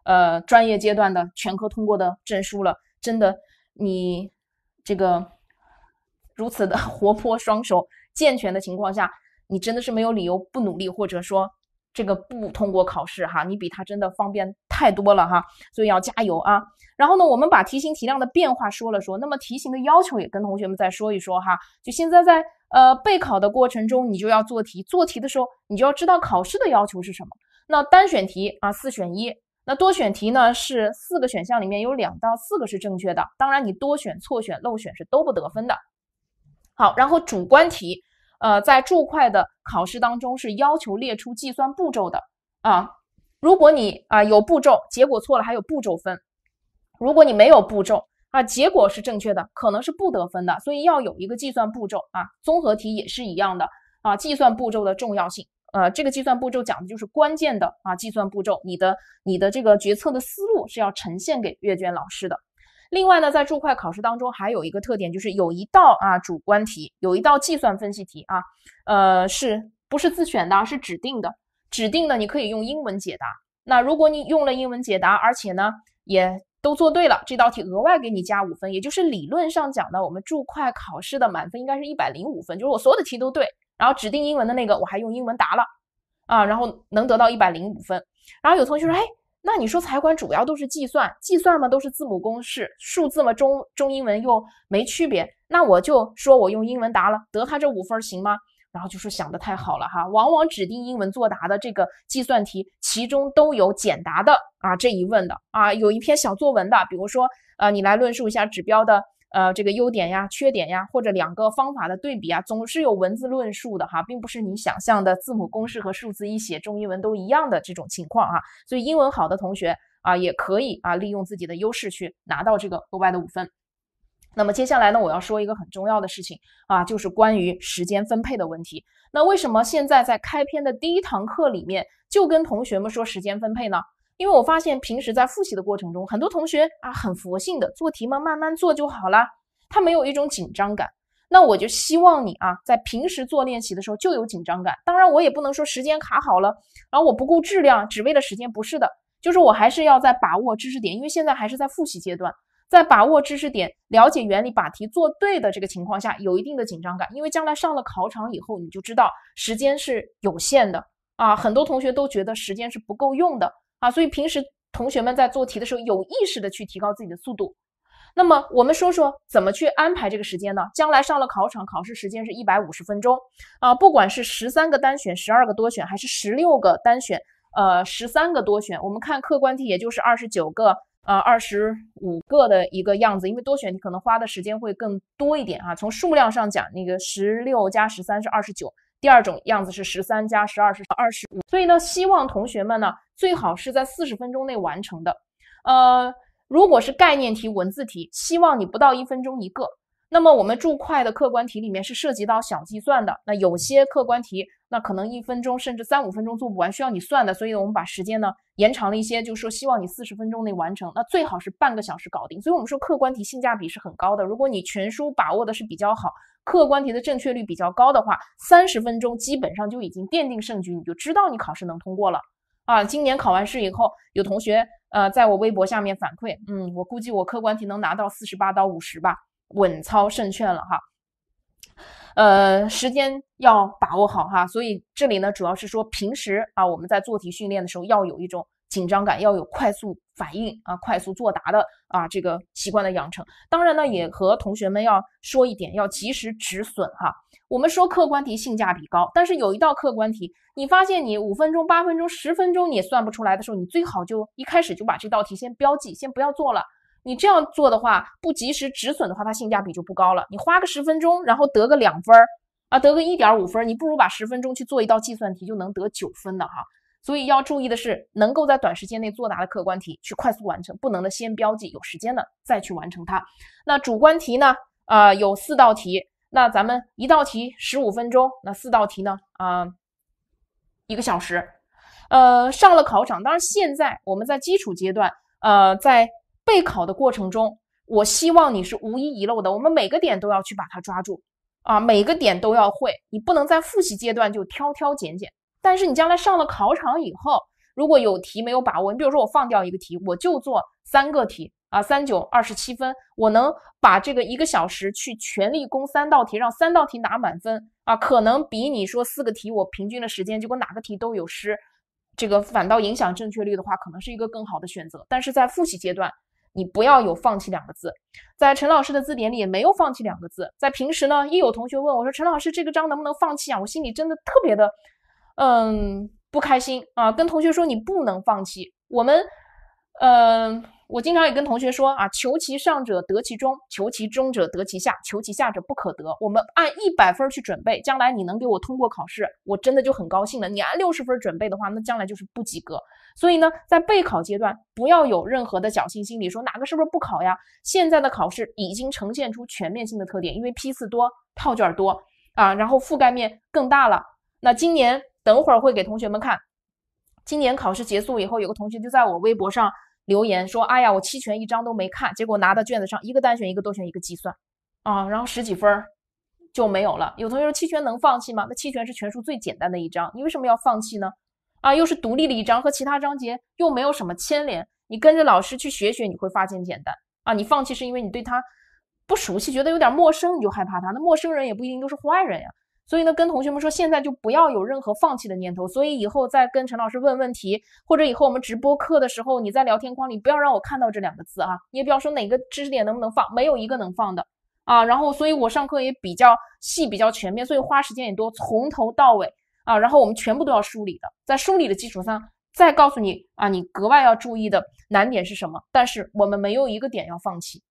呃专业阶段的全科通过的证书了。真的，你这个如此的 活泼、双手健全的情况下，你真的是没有理由不努力，或者说。这个不通过考试哈，你比他真的方便太多了哈，所以要加油啊！然后呢，我们把题型题量的变化说了说，那么题型的要求也跟同学们再说一说哈。就现在在呃备考的过程中，你就要做题，做题的时候你就要知道考试的要求是什么。那单选题啊，四选一；那多选题呢，是四个选项里面有两到四个是正确的，当然你多选、错选、漏选是都不得分的。好，然后主观题。呃，在注会的考试当中是要求列出计算步骤的啊。如果你啊有步骤，结果错了还有步骤分；如果你没有步骤啊，结果是正确的可能是不得分的。所以要有一个计算步骤啊。综合题也是一样的啊，计算步骤的重要性。呃，这个计算步骤讲的就是关键的啊，计算步骤，你的你的这个决策的思路是要呈现给阅卷老师的。另外呢，在注会考试当中还有一个特点，就是有一道啊主观题，有一道计算分析题啊，呃，是不是自选的？是指定的，指定的，你可以用英文解答。那如果你用了英文解答，而且呢也都做对了，这道题额外给你加五分。也就是理论上讲呢，我们注会考试的满分应该是一百零五分，就是我所有的题都对，然后指定英文的那个我还用英文答了，啊，然后能得到一百零五分。然后有同学说，哎，那你说财管主要都是计算，计算嘛都是字母公式，数字嘛中中英文又没区别，那我就说我用英文答了，得他这五分行吗？然后就说想的太好了哈，往往指定英文作答的这个计算题，其中都有简答的啊，这一问的啊，有一篇小作文的，比如说呃，你来论述一下指标的。呃，这个优点呀、缺点呀，或者两个方法的对比啊，总是有文字论述的哈，并不是你想象的字母公式和数字一写中英文都一样的这种情况啊。所以英文好的同学啊，也可以啊利用自己的优势去拿到这个额外的五分。那么接下来呢，我要说一个很重要的事情啊，就是关于时间分配的问题。那为什么现在在开篇的第一堂课里面就跟同学们说时间分配呢？因为我发现平时在复习的过程中，很多同学啊很佛性的做题嘛，慢慢做就好了，他没有一种紧张感。那我就希望你啊，在平时做练习的时候就有紧张感。当然，我也不能说时间卡好了，然后我不顾质量，只为了时间，不是的，就是我还是要在把握知识点，因为现在还是在复习阶段，在把握知识点、了解原理、把题做对的这个情况下，有一定的紧张感。因为将来上了考场以后，你就知道时间是有限的啊，很多同学都觉得时间是不够用的。啊，所以平时同学们在做题的时候，有意识的去提高自己的速度。那么，我们说说怎么去安排这个时间呢？将来上了考场，考试时间是一百五十分钟啊。不管是十三个单选、十二个多选，还是十六个单选，呃，十三个多选，我们看客观题，也就是二十九个，呃，二十五个的一个样子。因为多选题可能花的时间会更多一点啊。从数量上讲，那个十六加十三是二十九。第二种样子是十三加十二是二十五，所以呢，希望同学们呢最好是在四十分钟内完成的。呃，如果是概念题、文字题，希望你不到一分钟一个。那么我们注快的客观题里面是涉及到小计算的，那有些客观题那可能一分钟甚至三五分钟做不完，需要你算的，所以我们把时间呢延长了一些，就是说希望你四十分钟内完成，那最好是半个小时搞定。所以，我们说客观题性价比是很高的，如果你全书把握的是比较好。客观题的正确率比较高的话，三十分钟基本上就已经奠定胜局，你就知道你考试能通过了啊！今年考完试以后，有同学呃在我微博下面反馈，嗯，我估计我客观题能拿到四十八到五十吧，稳操胜券了哈。呃，时间要把握好哈，所以这里呢主要是说平时啊我们在做题训练的时候要有一种。紧张感要有快速反应啊，快速作答的啊，这个习惯的养成。当然呢，也和同学们要说一点，要及时止损哈。我们说客观题性价比高，但是有一道客观题，你发现你五分钟、八分钟、十分钟你也算不出来的时候，你最好就一开始就把这道题先标记，先不要做了。你这样做的话，不及时止损的话，它性价比就不高了。你花个十分钟，然后得个两分儿啊，得个一点五分，你不如把十分钟去做一道计算题，就能得九分的哈。所以要注意的是，能够在短时间内作答的客观题，去快速完成；不能的，先标记，有时间了再去完成它。那主观题呢？啊，有四道题，那咱们一道题十五分钟，那四道题呢？啊，一个小时。呃，上了考场，当然现在我们在基础阶段，呃，在备考的过程中，我希望你是无一遗漏的，我们每个点都要去把它抓住啊，每个点都要会，你不能在复习阶段就挑挑拣拣。但是你将来上了考场以后，如果有题没有把握，你比如说我放掉一个题，我就做三个题啊，三九二十七分，我能把这个一个小时去全力攻三道题，让三道题拿满分啊，可能比你说四个题我平均的时间结果哪个题都有失，这个反倒影响正确率的话，可能是一个更好的选择。但是在复习阶段，你不要有放弃两个字，在陈老师的字典里也没有放弃两个字。在平时呢，一有同学问我说陈老师这个章能不能放弃啊，我心里真的特别的。嗯，不开心啊！跟同学说你不能放弃。我们，嗯，我经常也跟同学说啊，求其上者得其中，求其中者得其下，求其下者不可得。我们按一百分去准备，将来你能给我通过考试，我真的就很高兴了。你按六十分准备的话，那将来就是不及格。所以呢，在备考阶段不要有任何的侥幸心理，说哪个是不是不考呀？现在的考试已经呈现出全面性的特点，因为批次多、套卷多啊，然后覆盖面更大了。那今年。等会儿会给同学们看。今年考试结束以后，有个同学就在我微博上留言说：“哎呀，我期权一张都没看，结果拿到卷子上，一个单选，一个多选，一个计算，啊，然后十几分就没有了。”有同学说：“期权能放弃吗？那期权是全书最简单的一章，你为什么要放弃呢？啊，又是独立的一章，和其他章节又没有什么牵连，你跟着老师去学学，你会发现简单啊。你放弃是因为你对他不熟悉，觉得有点陌生，你就害怕他。那陌生人也不一定都是坏人呀。”所以呢，跟同学们说，现在就不要有任何放弃的念头。所以以后再跟陈老师问问题，或者以后我们直播课的时候，你在聊天框里不要让我看到这两个字啊，你也不要说哪个知识点能不能放，没有一个能放的啊。然后，所以我上课也比较细、比较全面，所以花时间也多，从头到尾啊。然后我们全部都要梳理的，在梳理的基础上，再告诉你啊，你格外要注意的难点是什么。但是我们没有一个点要放弃。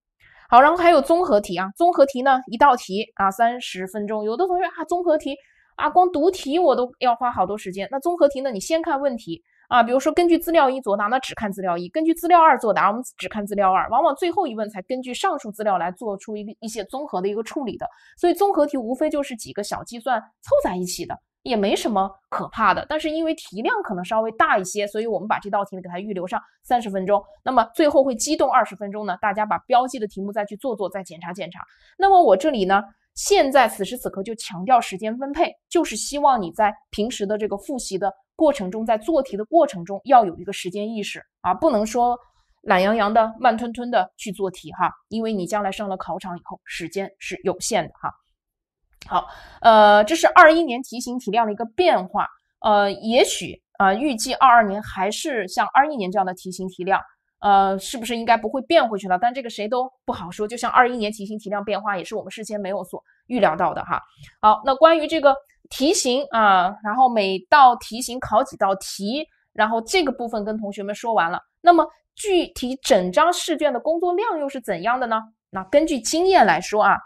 好，然后还有综合题啊，综合题呢一道题啊三十分钟，有的同学啊，综合题啊光读题我都要花好多时间。那综合题呢，你先看问题啊，比如说根据资料一作答，那只看资料一；根据资料二作答，我们只看资料二。往往最后一问才根据上述资料来做出一一些综合的一个处理的。所以综合题无非就是几个小计算凑在一起的。也没什么可怕的，但是因为题量可能稍微大一些，所以我们把这道题呢给它预留上三十分钟，那么最后会机动二十分钟呢，大家把标记的题目再去做做，再检查检查。那么我这里呢，现在此时此刻就强调时间分配，就是希望你在平时的这个复习的过程中，在做题的过程中要有一个时间意识啊，不能说懒洋洋的、慢吞吞的去做题哈，因为你将来上了考场以后，时间是有限的哈。好，呃，这是二一年题型体量的一个变化，呃，也许啊，预计二二年还是像二一年这样的题型体量，呃，是不是应该不会变回去了？但这个谁都不好说，就像二一年题型体量变化，也是我们事先没有所预料到的哈。好，那关于这个题型啊，然后每道题型考几道题，然后这个部分跟同学们说完了，那么具体整张试卷的工作量又是怎样的呢？那根据经验来说啊。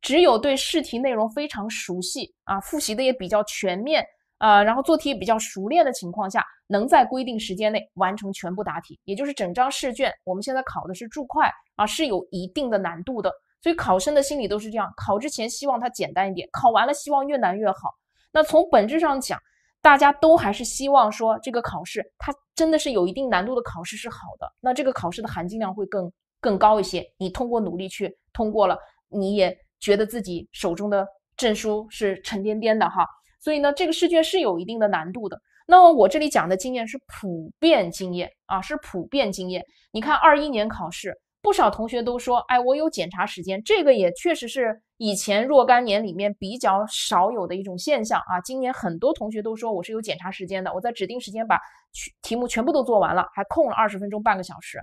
只有对试题内容非常熟悉啊，复习的也比较全面啊，然后做题也比较熟练的情况下，能在规定时间内完成全部答题，也就是整张试卷。我们现在考的是注会啊，是有一定的难度的，所以考生的心理都是这样：考之前希望它简单一点，考完了希望越难越好。那从本质上讲，大家都还是希望说这个考试它真的是有一定难度的考试是好的，那这个考试的含金量会更更高一些。你通过努力去通过了，你也。觉得自己手中的证书是沉甸甸的哈，所以呢，这个试卷是有一定的难度的。那么我这里讲的经验是普遍经验啊，是普遍经验。你看二一年考试，不少同学都说，哎，我有检查时间，这个也确实是以前若干年里面比较少有的一种现象啊。今年很多同学都说我是有检查时间的，我在指定时间把题目全部都做完了，还空了二十分钟半个小时。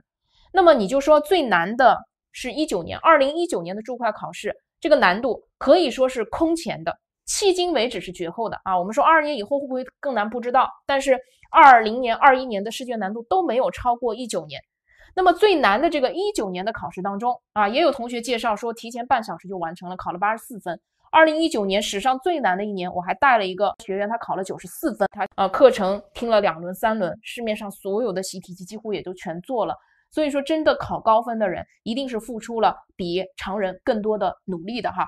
那么你就说最难的是一九年，二零一九年的注会考试。这个难度可以说是空前的，迄今为止是绝后的啊！我们说二二年以后会不会更难，不知道。但是二零年、二一年的试卷难度都没有超过一九年。那么最难的这个一九年的考试当中啊，也有同学介绍说，提前半小时就完成了，考了八十四分。二零一九年史上最难的一年，我还带了一个学员，他考了九十四分，他呃课程听了两轮、三轮，市面上所有的习题集几乎也就全做了。所以说，真的考高分的人一定是付出了比常人更多的努力的哈。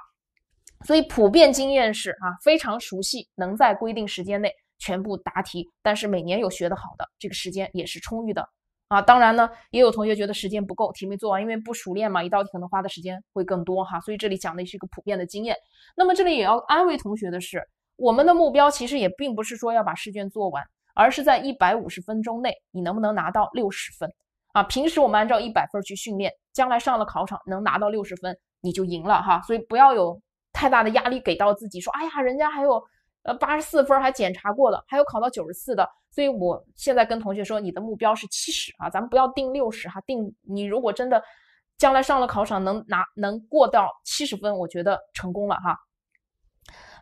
所以普遍经验是啊，非常熟悉，能在规定时间内全部答题。但是每年有学得好的，这个时间也是充裕的啊。当然呢，也有同学觉得时间不够，题没做完，因为不熟练嘛，一道题可能花的时间会更多哈。所以这里讲的是一个普遍的经验。那么这里也要安慰同学的是，我们的目标其实也并不是说要把试卷做完，而是在一百五十分钟内，你能不能拿到六十分。啊，平时我们按照一百分去训练，将来上了考场能拿到六十分，你就赢了哈。所以不要有太大的压力给到自己，说哎呀，人家还有呃八十四分还检查过的，还有考到九十四的。所以我现在跟同学说，你的目标是七十啊，咱们不要定六十哈，定你如果真的将来上了考场能拿能过到七十分，我觉得成功了哈。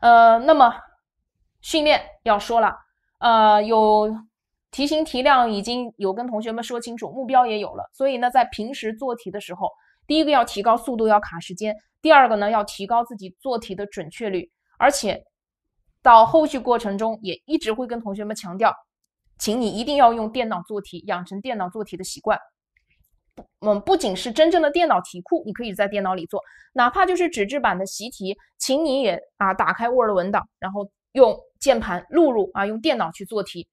呃，那么训练要说了，呃，有。题型题量已经有跟同学们说清楚，目标也有了，所以呢，在平时做题的时候，第一个要提高速度，要卡时间；第二个呢，要提高自己做题的准确率。而且到后续过程中，也一直会跟同学们强调，请你一定要用电脑做题，养成电脑做题的习惯。不，嗯，不仅是真正的电脑题库，你可以在电脑里做，哪怕就是纸质版的习题，请你也啊，打开 Word 文档，然后用键盘录入啊，用电脑去做题。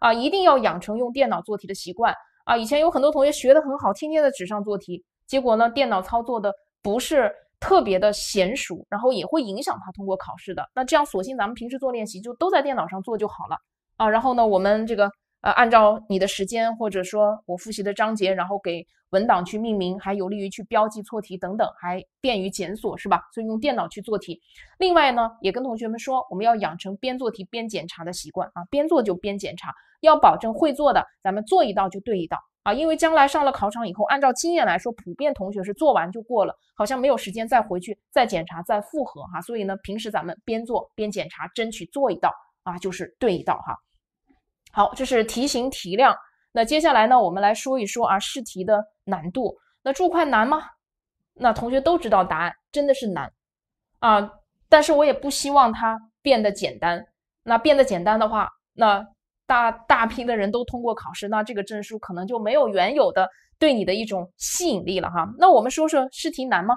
啊，一定要养成用电脑做题的习惯啊！以前有很多同学学的很好，天天在纸上做题，结果呢，电脑操作的不是特别的娴熟，然后也会影响他通过考试的。那这样，索性咱们平时做练习就都在电脑上做就好了啊！然后呢，我们这个。呃，按照你的时间，或者说我复习的章节，然后给文档去命名，还有利于去标记错题等等，还便于检索，是吧？所以用电脑去做题。另外呢，也跟同学们说，我们要养成边做题边检查的习惯啊，边做就边检查，要保证会做的，咱们做一道就对一道啊。因为将来上了考场以后，按照经验来说，普遍同学是做完就过了，好像没有时间再回去再检查再复核哈。所以呢，平时咱们边做边检查，争取做一道啊就是对一道哈。好，这是题型题量。那接下来呢，我们来说一说啊，试题的难度。那注会难吗？那同学都知道答案，真的是难啊。但是我也不希望它变得简单。那变得简单的话，那大大批的人都通过考试，那这个证书可能就没有原有的对你的一种吸引力了哈。那我们说说试题难吗？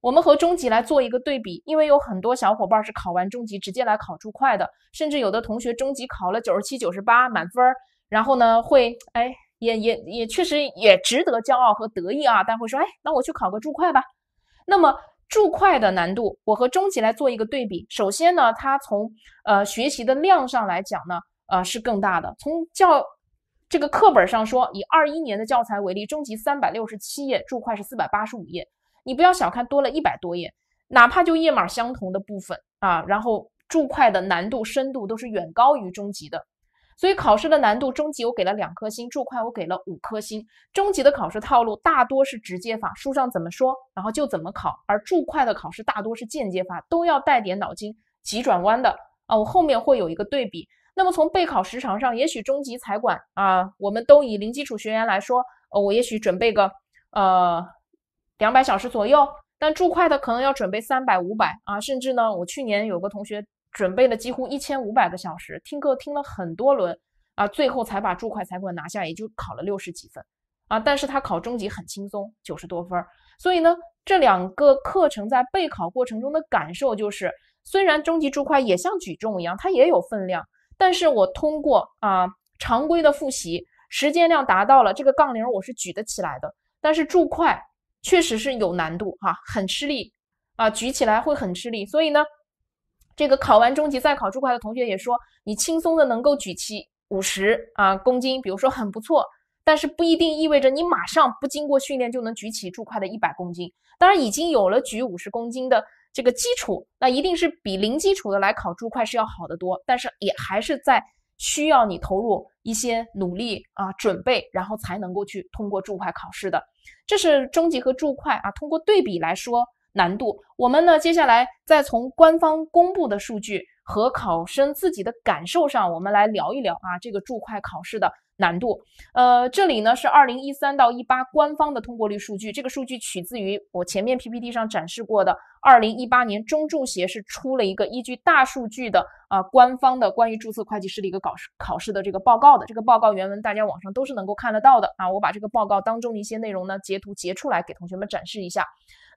我们和中级来做一个对比，因为有很多小伙伴是考完中级直接来考注会的，甚至有的同学中级考了九十七、九十八满分，然后呢会哎也也也确实也值得骄傲和得意啊，但会说哎那我去考个注会吧。那么注会的难度，我和中级来做一个对比。首先呢，它从呃学习的量上来讲呢，呃是更大的。从教这个课本上说，以二一年的教材为例，中级三百六十七页，注会是四百八十五页。你不要小看多了一百多页，哪怕就页码相同的部分啊，然后注会的难度深度都是远高于中级的，所以考试的难度，中级我给了两颗星，注会我给了五颗星。中级的考试套路大多是直接法，书上怎么说，然后就怎么考；而注会的考试大多是间接法，都要带点脑筋急转弯的啊。我后面会有一个对比。那么从备考时长上，也许中级财管啊，我们都以零基础学员来说，呃，我也许准备个呃。两百小时左右，但注会的可能要准备三百、五百啊，甚至呢，我去年有个同学准备了几乎一千五百个小时，听课听了很多轮啊，最后才把注会财管拿下，也就考了六十几分啊。但是他考中级很轻松，九十多分。所以呢，这两个课程在备考过程中的感受就是，虽然中级注会也像举重一样，它也有分量，但是我通过啊常规的复习时间量达到了这个杠铃，我是举得起来的。但是注会。确实是有难度哈，很吃力啊，举起来会很吃力。所以呢，这个考完中级再考注会的同学也说，你轻松的能够举起五十啊公斤，比如说很不错，但是不一定意味着你马上不经过训练就能举起注会的一百公斤。当然，已经有了举五十公斤的这个基础，那一定是比零基础的来考注会是要好得多。但是也还是在需要你投入一些努力啊，准备，然后才能够去通过注会考试的。这是中级和注会啊，通过对比来说难度。我们呢，接下来再从官方公布的数据和考生自己的感受上，我们来聊一聊啊，这个注会考试的。难度，呃，这里呢是二零一三到一八官方的通过率数据，这个数据取自于我前面 PPT 上展示过的。二零一八年中注协是出了一个依据大数据的啊官方的关于注册会计师的一个考试考试的这个报告的，这个报告原文大家网上都是能够看得到的啊。我把这个报告当中的一些内容呢截图截出来给同学们展示一下。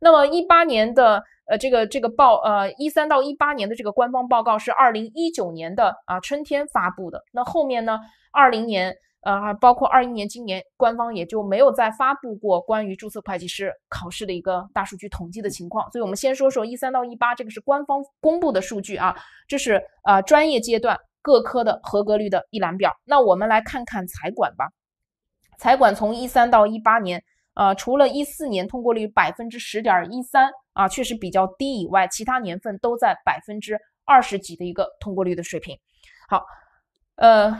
那么一八年的呃这个这个报呃一三到一八年的这个官方报告是二零一九年的啊春天发布的，那后面呢二零年。呃，包括二一年，今年官方也就没有再发布过关于注册会计师考试的一个大数据统计的情况，所以我们先说说一三到一八，这个是官方公布的数据啊，这是呃专业阶段各科的合格率的一览表。那我们来看看财管吧，财管从一三到一八年，呃，除了一四年通过率百分之十点一三啊，确实比较低以外，其他年份都在百分之二十几的一个通过率的水平。好，呃。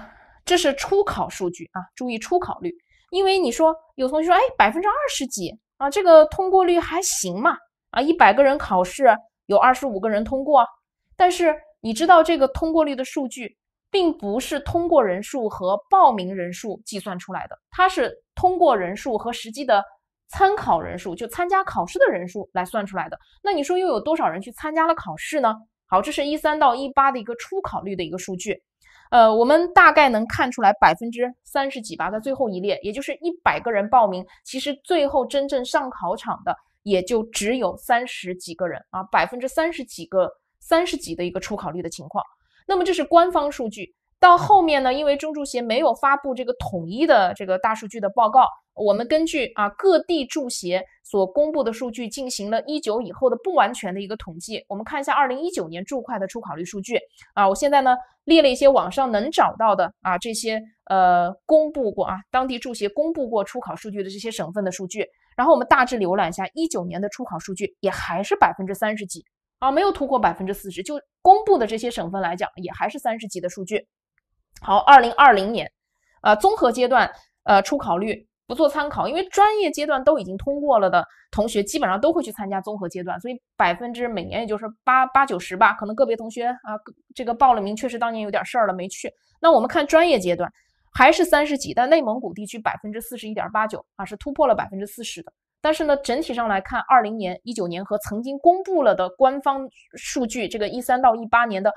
这是初考数据啊，注意初考率，因为你说有同学说，哎，百分之二十几啊，这个通过率还行嘛？啊，一百个人考试有二十五个人通过，但是你知道这个通过率的数据，并不是通过人数和报名人数计算出来的，它是通过人数和实际的参考人数，就参加考试的人数来算出来的。那你说又有多少人去参加了考试呢？好，这是一三到一八的一个初考率的一个数据。呃，我们大概能看出来百分之三十几吧，在最后一列，也就是一百个人报名，其实最后真正上考场的也就只有三十几个人啊，百分之三十几个、三十几的一个出考率的情况。那么这是官方数据。到后面呢，因为中注协没有发布这个统一的这个大数据的报告，我们根据啊各地注协所公布的数据，进行了一九以后的不完全的一个统计。我们看一下二零一九年注会的出考率数据啊，我现在呢列了一些网上能找到的啊这些呃公布过啊当地注协公布过出考数据的这些省份的数据，然后我们大致浏览一下一九年的出考数据，也还是百分之三十几啊，没有突破百分之四十，就公布的这些省份来讲，也还是三十几的数据。好，二零二零年，呃，综合阶段，呃，出考率不做参考，因为专业阶段都已经通过了的同学，基本上都会去参加综合阶段，所以百分之每年也就是八八九十吧，可能个别同学啊，这个报了名，确实当年有点事儿了没去。那我们看专业阶段，还是三十几，但内蒙古地区百分之四十一点八九啊，是突破了百分之四十的。但是呢，整体上来看，二零年、一九年和曾经公布了的官方数据，这个一三到一八年的。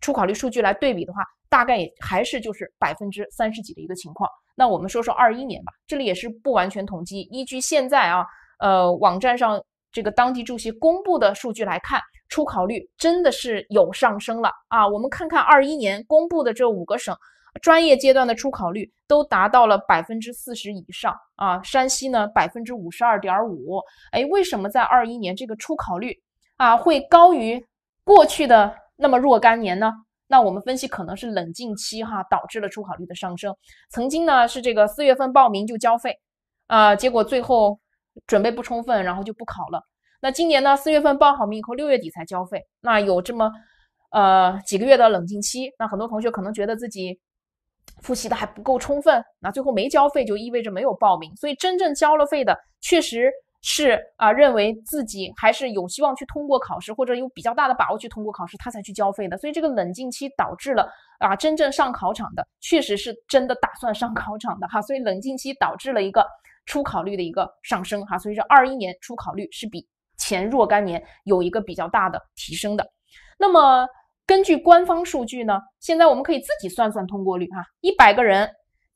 出考率数据来对比的话，大概也还是就是百分之三十几的一个情况。那我们说说二一年吧，这里也是不完全统计，依据现在啊，呃，网站上这个当地住协公布的数据来看，出考率真的是有上升了啊。我们看看二一年公布的这五个省专业阶段的出考率都达到了百分之四十以上啊。山西呢百分之五十二点五，哎，为什么在二一年这个出考率啊会高于过去的？那么若干年呢？那我们分析可能是冷静期哈导致了出考率的上升。曾经呢是这个四月份报名就交费，啊，结果最后准备不充分，然后就不考了。那今年呢四月份报好名以后，六月底才交费，那有这么呃几个月的冷静期。那很多同学可能觉得自己复习的还不够充分，那最后没交费就意味着没有报名。所以真正交了费的，确实。是啊，认为自己还是有希望去通过考试，或者有比较大的把握去通过考试，他才去交费的。所以这个冷静期导致了啊，真正上考场的确实是真的打算上考场的哈。所以冷静期导致了一个出考率的一个上升哈。所以说二一年出考率是比前若干年有一个比较大的提升的。那么根据官方数据呢，现在我们可以自己算算通过率哈，一百个人。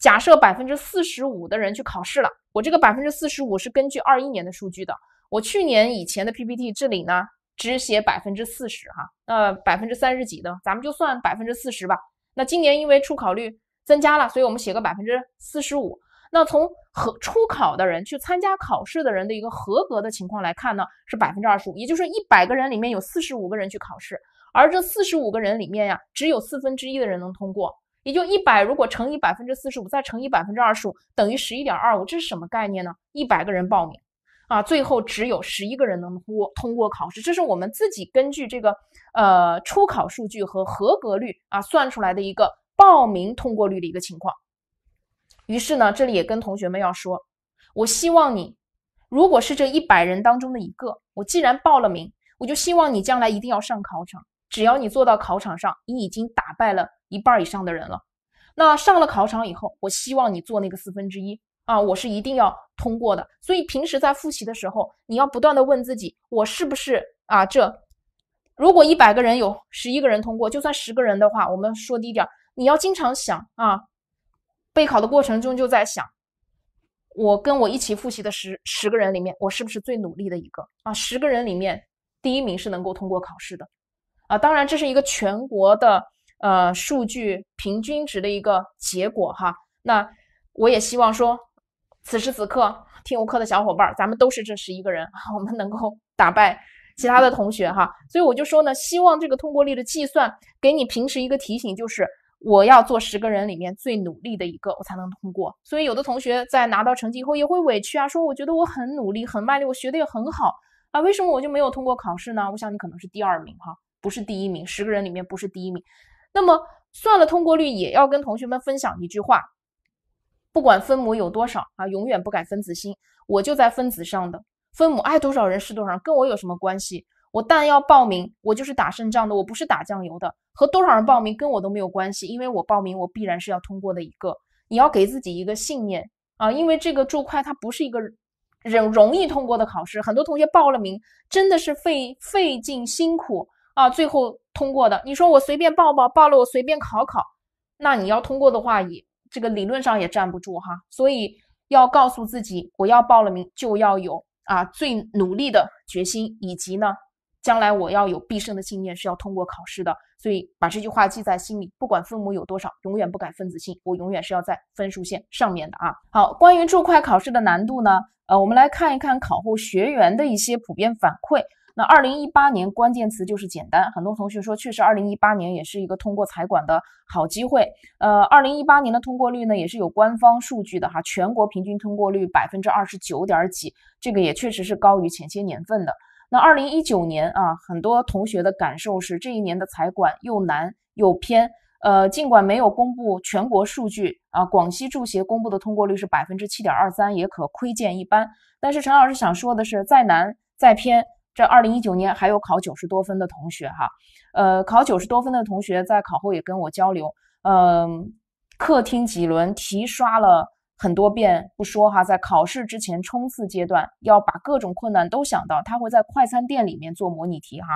假设百分之四十五的人去考试了，我这个百分之四十五是根据二一年的数据的。我去年以前的 PPT 这里呢，只写百分之四十哈，那百分之三十几的，咱们就算百分之四十吧。那今年因为初考率增加了，所以我们写个百分之四十五。那从合初考的人去参加考试的人的一个合格的情况来看呢，是百分之二十五，也就是一百个人里面有四十五个人去考试，而这四十五个人里面呀，只有四分之一的人能通过。也就一百，如果乘以百分之四十五，再乘以百分之二十五，等于十一点二五。这是什么概念呢？一百个人报名，啊，最后只有十一个人能通过通过考试。这是我们自己根据这个呃初考数据和合格率啊算出来的一个报名通过率的一个情况。于是呢，这里也跟同学们要说，我希望你，如果是这一百人当中的一个，我既然报了名，我就希望你将来一定要上考场。只要你坐到考场上，你已经打败了。一半以上的人了，那上了考场以后，我希望你做那个四分之一啊，我是一定要通过的。所以平时在复习的时候，你要不断的问自己，我是不是啊？这如果一百个人有十一个人通过，就算十个人的话，我们说低点，你要经常想啊，备考的过程中就在想，我跟我一起复习的十十个人里面，我是不是最努力的一个啊？十个人里面第一名是能够通过考试的啊。当然这是一个全国的。呃，数据平均值的一个结果哈，那我也希望说，此时此刻听我课的小伙伴，咱们都是这十一个人，我们能够打败其他的同学哈。所以我就说呢，希望这个通过率的计算给你平时一个提醒，就是我要做十个人里面最努力的一个，我才能通过。所以有的同学在拿到成绩以后也会委屈啊，说我觉得我很努力，很卖力，我学的也很好啊，为什么我就没有通过考试呢？我想你可能是第二名哈，不是第一名，十个人里面不是第一名。那么算了，通过率也要跟同学们分享一句话：不管分母有多少啊，永远不改分子心。我就在分子上的分母爱多少人是多少，跟我有什么关系？我但要报名，我就是打胜仗的，我不是打酱油的。和多少人报名跟我都没有关系，因为我报名，我必然是要通过的一个。你要给自己一个信念啊，因为这个注会它不是一个容容易通过的考试，很多同学报了名，真的是费费尽辛苦啊，最后。通过的，你说我随便报报，报了我随便考考，那你要通过的话，也这个理论上也站不住哈。所以要告诉自己，我要报了名就要有啊最努力的决心，以及呢，将来我要有必胜的信念是要通过考试的。所以把这句话记在心里，不管父母有多少，永远不改分子心，我永远是要在分数线上面的啊。好，关于注会考试的难度呢，呃，我们来看一看考后学员的一些普遍反馈。那二零一八年关键词就是简单，很多同学说确实二零一八年也是一个通过财管的好机会。呃，二零一八年的通过率呢也是有官方数据的哈，全国平均通过率百分之二十九点几，这个也确实是高于前些年份的。那二零一九年啊，很多同学的感受是这一年的财管又难又偏。呃，尽管没有公布全国数据啊，广西注协公布的通过率是百分之七点二三，也可窥见一斑。但是陈老师想说的是，再难再偏。这二零一九年还有考九十多分的同学哈，呃，考九十多分的同学在考后也跟我交流，嗯，课听几轮题刷了很多遍不说哈，在考试之前冲刺阶段要把各种困难都想到，他会在快餐店里面做模拟题哈，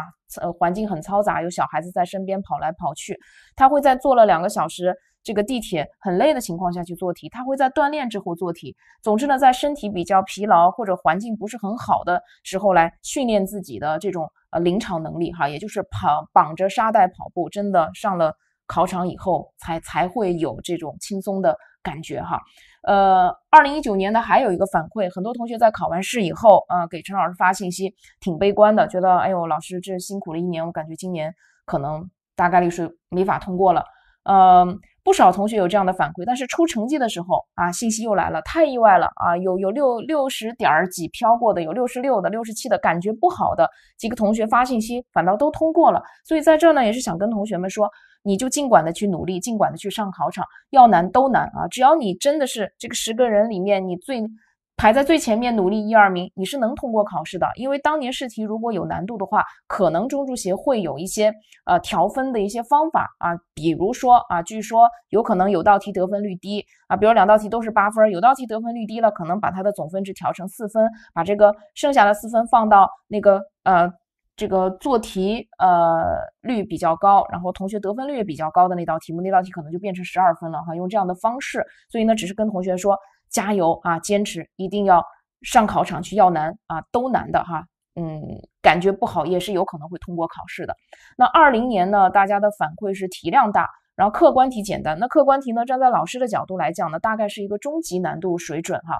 呃，环境很嘈杂，有小孩子在身边跑来跑去，他会在做了两个小时。这个地铁很累的情况下去做题，他会在锻炼之后做题。总之呢，在身体比较疲劳或者环境不是很好的时候来训练自己的这种呃临场能力哈，也就是跑绑着沙袋跑步，真的上了考场以后才才会有这种轻松的感觉哈。呃，二零一九年呢还有一个反馈，很多同学在考完试以后啊给陈老师发信息，挺悲观的，觉得哎呦老师这辛苦了一年，我感觉今年可能大概率是没法通过了，嗯。不少同学有这样的反馈，但是出成绩的时候啊，信息又来了，太意外了啊！有有六六十点儿几飘过的，有六十六的、六十七的，感觉不好的几个同学发信息，反倒都通过了。所以在这儿呢，也是想跟同学们说，你就尽管的去努力，尽管的去上考场，要难都难啊！只要你真的是这个十个人里面你最。排在最前面努力一二名，你是能通过考试的。因为当年试题如果有难度的话，可能中注协会有一些呃调分的一些方法啊，比如说啊，据说有可能有道题得分率低啊，比如两道题都是八分，有道题得分率低了，可能把它的总分值调成四分，把这个剩下的四分放到那个呃这个做题呃率比较高，然后同学得分率也比较高的那道题目，那道题可能就变成十二分了哈，用这样的方式。所以呢，只是跟同学说。加油啊！坚持，一定要上考场去，要难啊，都难的哈。嗯，感觉不好也是有可能会通过考试的。那二零年呢，大家的反馈是题量大，然后客观题简单。那客观题呢，站在老师的角度来讲呢，大概是一个中级难度水准哈。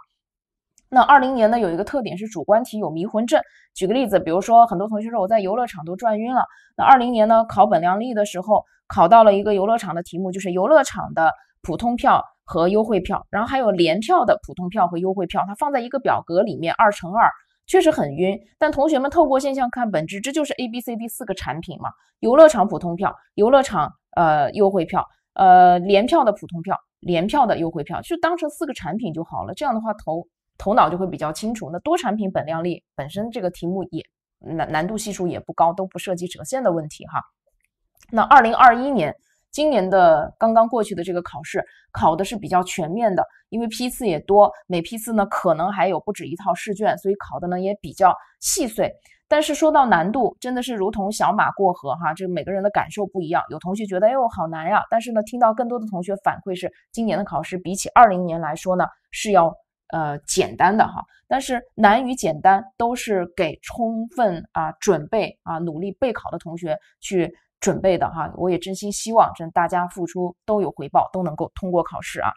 那二零年呢，有一个特点是主观题有迷魂阵。举个例子，比如说很多同学说我在游乐场都转晕了。那二零年呢，考本量力的时候考到了一个游乐场的题目，就是游乐场的普通票。和优惠票，然后还有联票的普通票和优惠票，它放在一个表格里面，二乘二确实很晕。但同学们透过现象看本质，这就是 A、B、C、D 四个产品嘛？游乐场普通票，游乐场呃优惠票，呃联票的普通票，联票的优惠票，就当成四个产品就好了。这样的话头头脑就会比较清楚。那多产品本量利本身这个题目也难难度系数也不高，都不涉及折线的问题哈。那二零二一年。今年的刚刚过去的这个考试考的是比较全面的，因为批次也多，每批次呢可能还有不止一套试卷，所以考的呢也比较细碎。但是说到难度，真的是如同小马过河哈，这每个人的感受不一样。有同学觉得哎呦好难呀，但是呢，听到更多的同学反馈是，今年的考试比起二零年来说呢是要呃简单的哈。但是难与简单都是给充分啊准备啊努力备考的同学去。准备的哈，我也真心希望，真大家付出都有回报，都能够通过考试啊。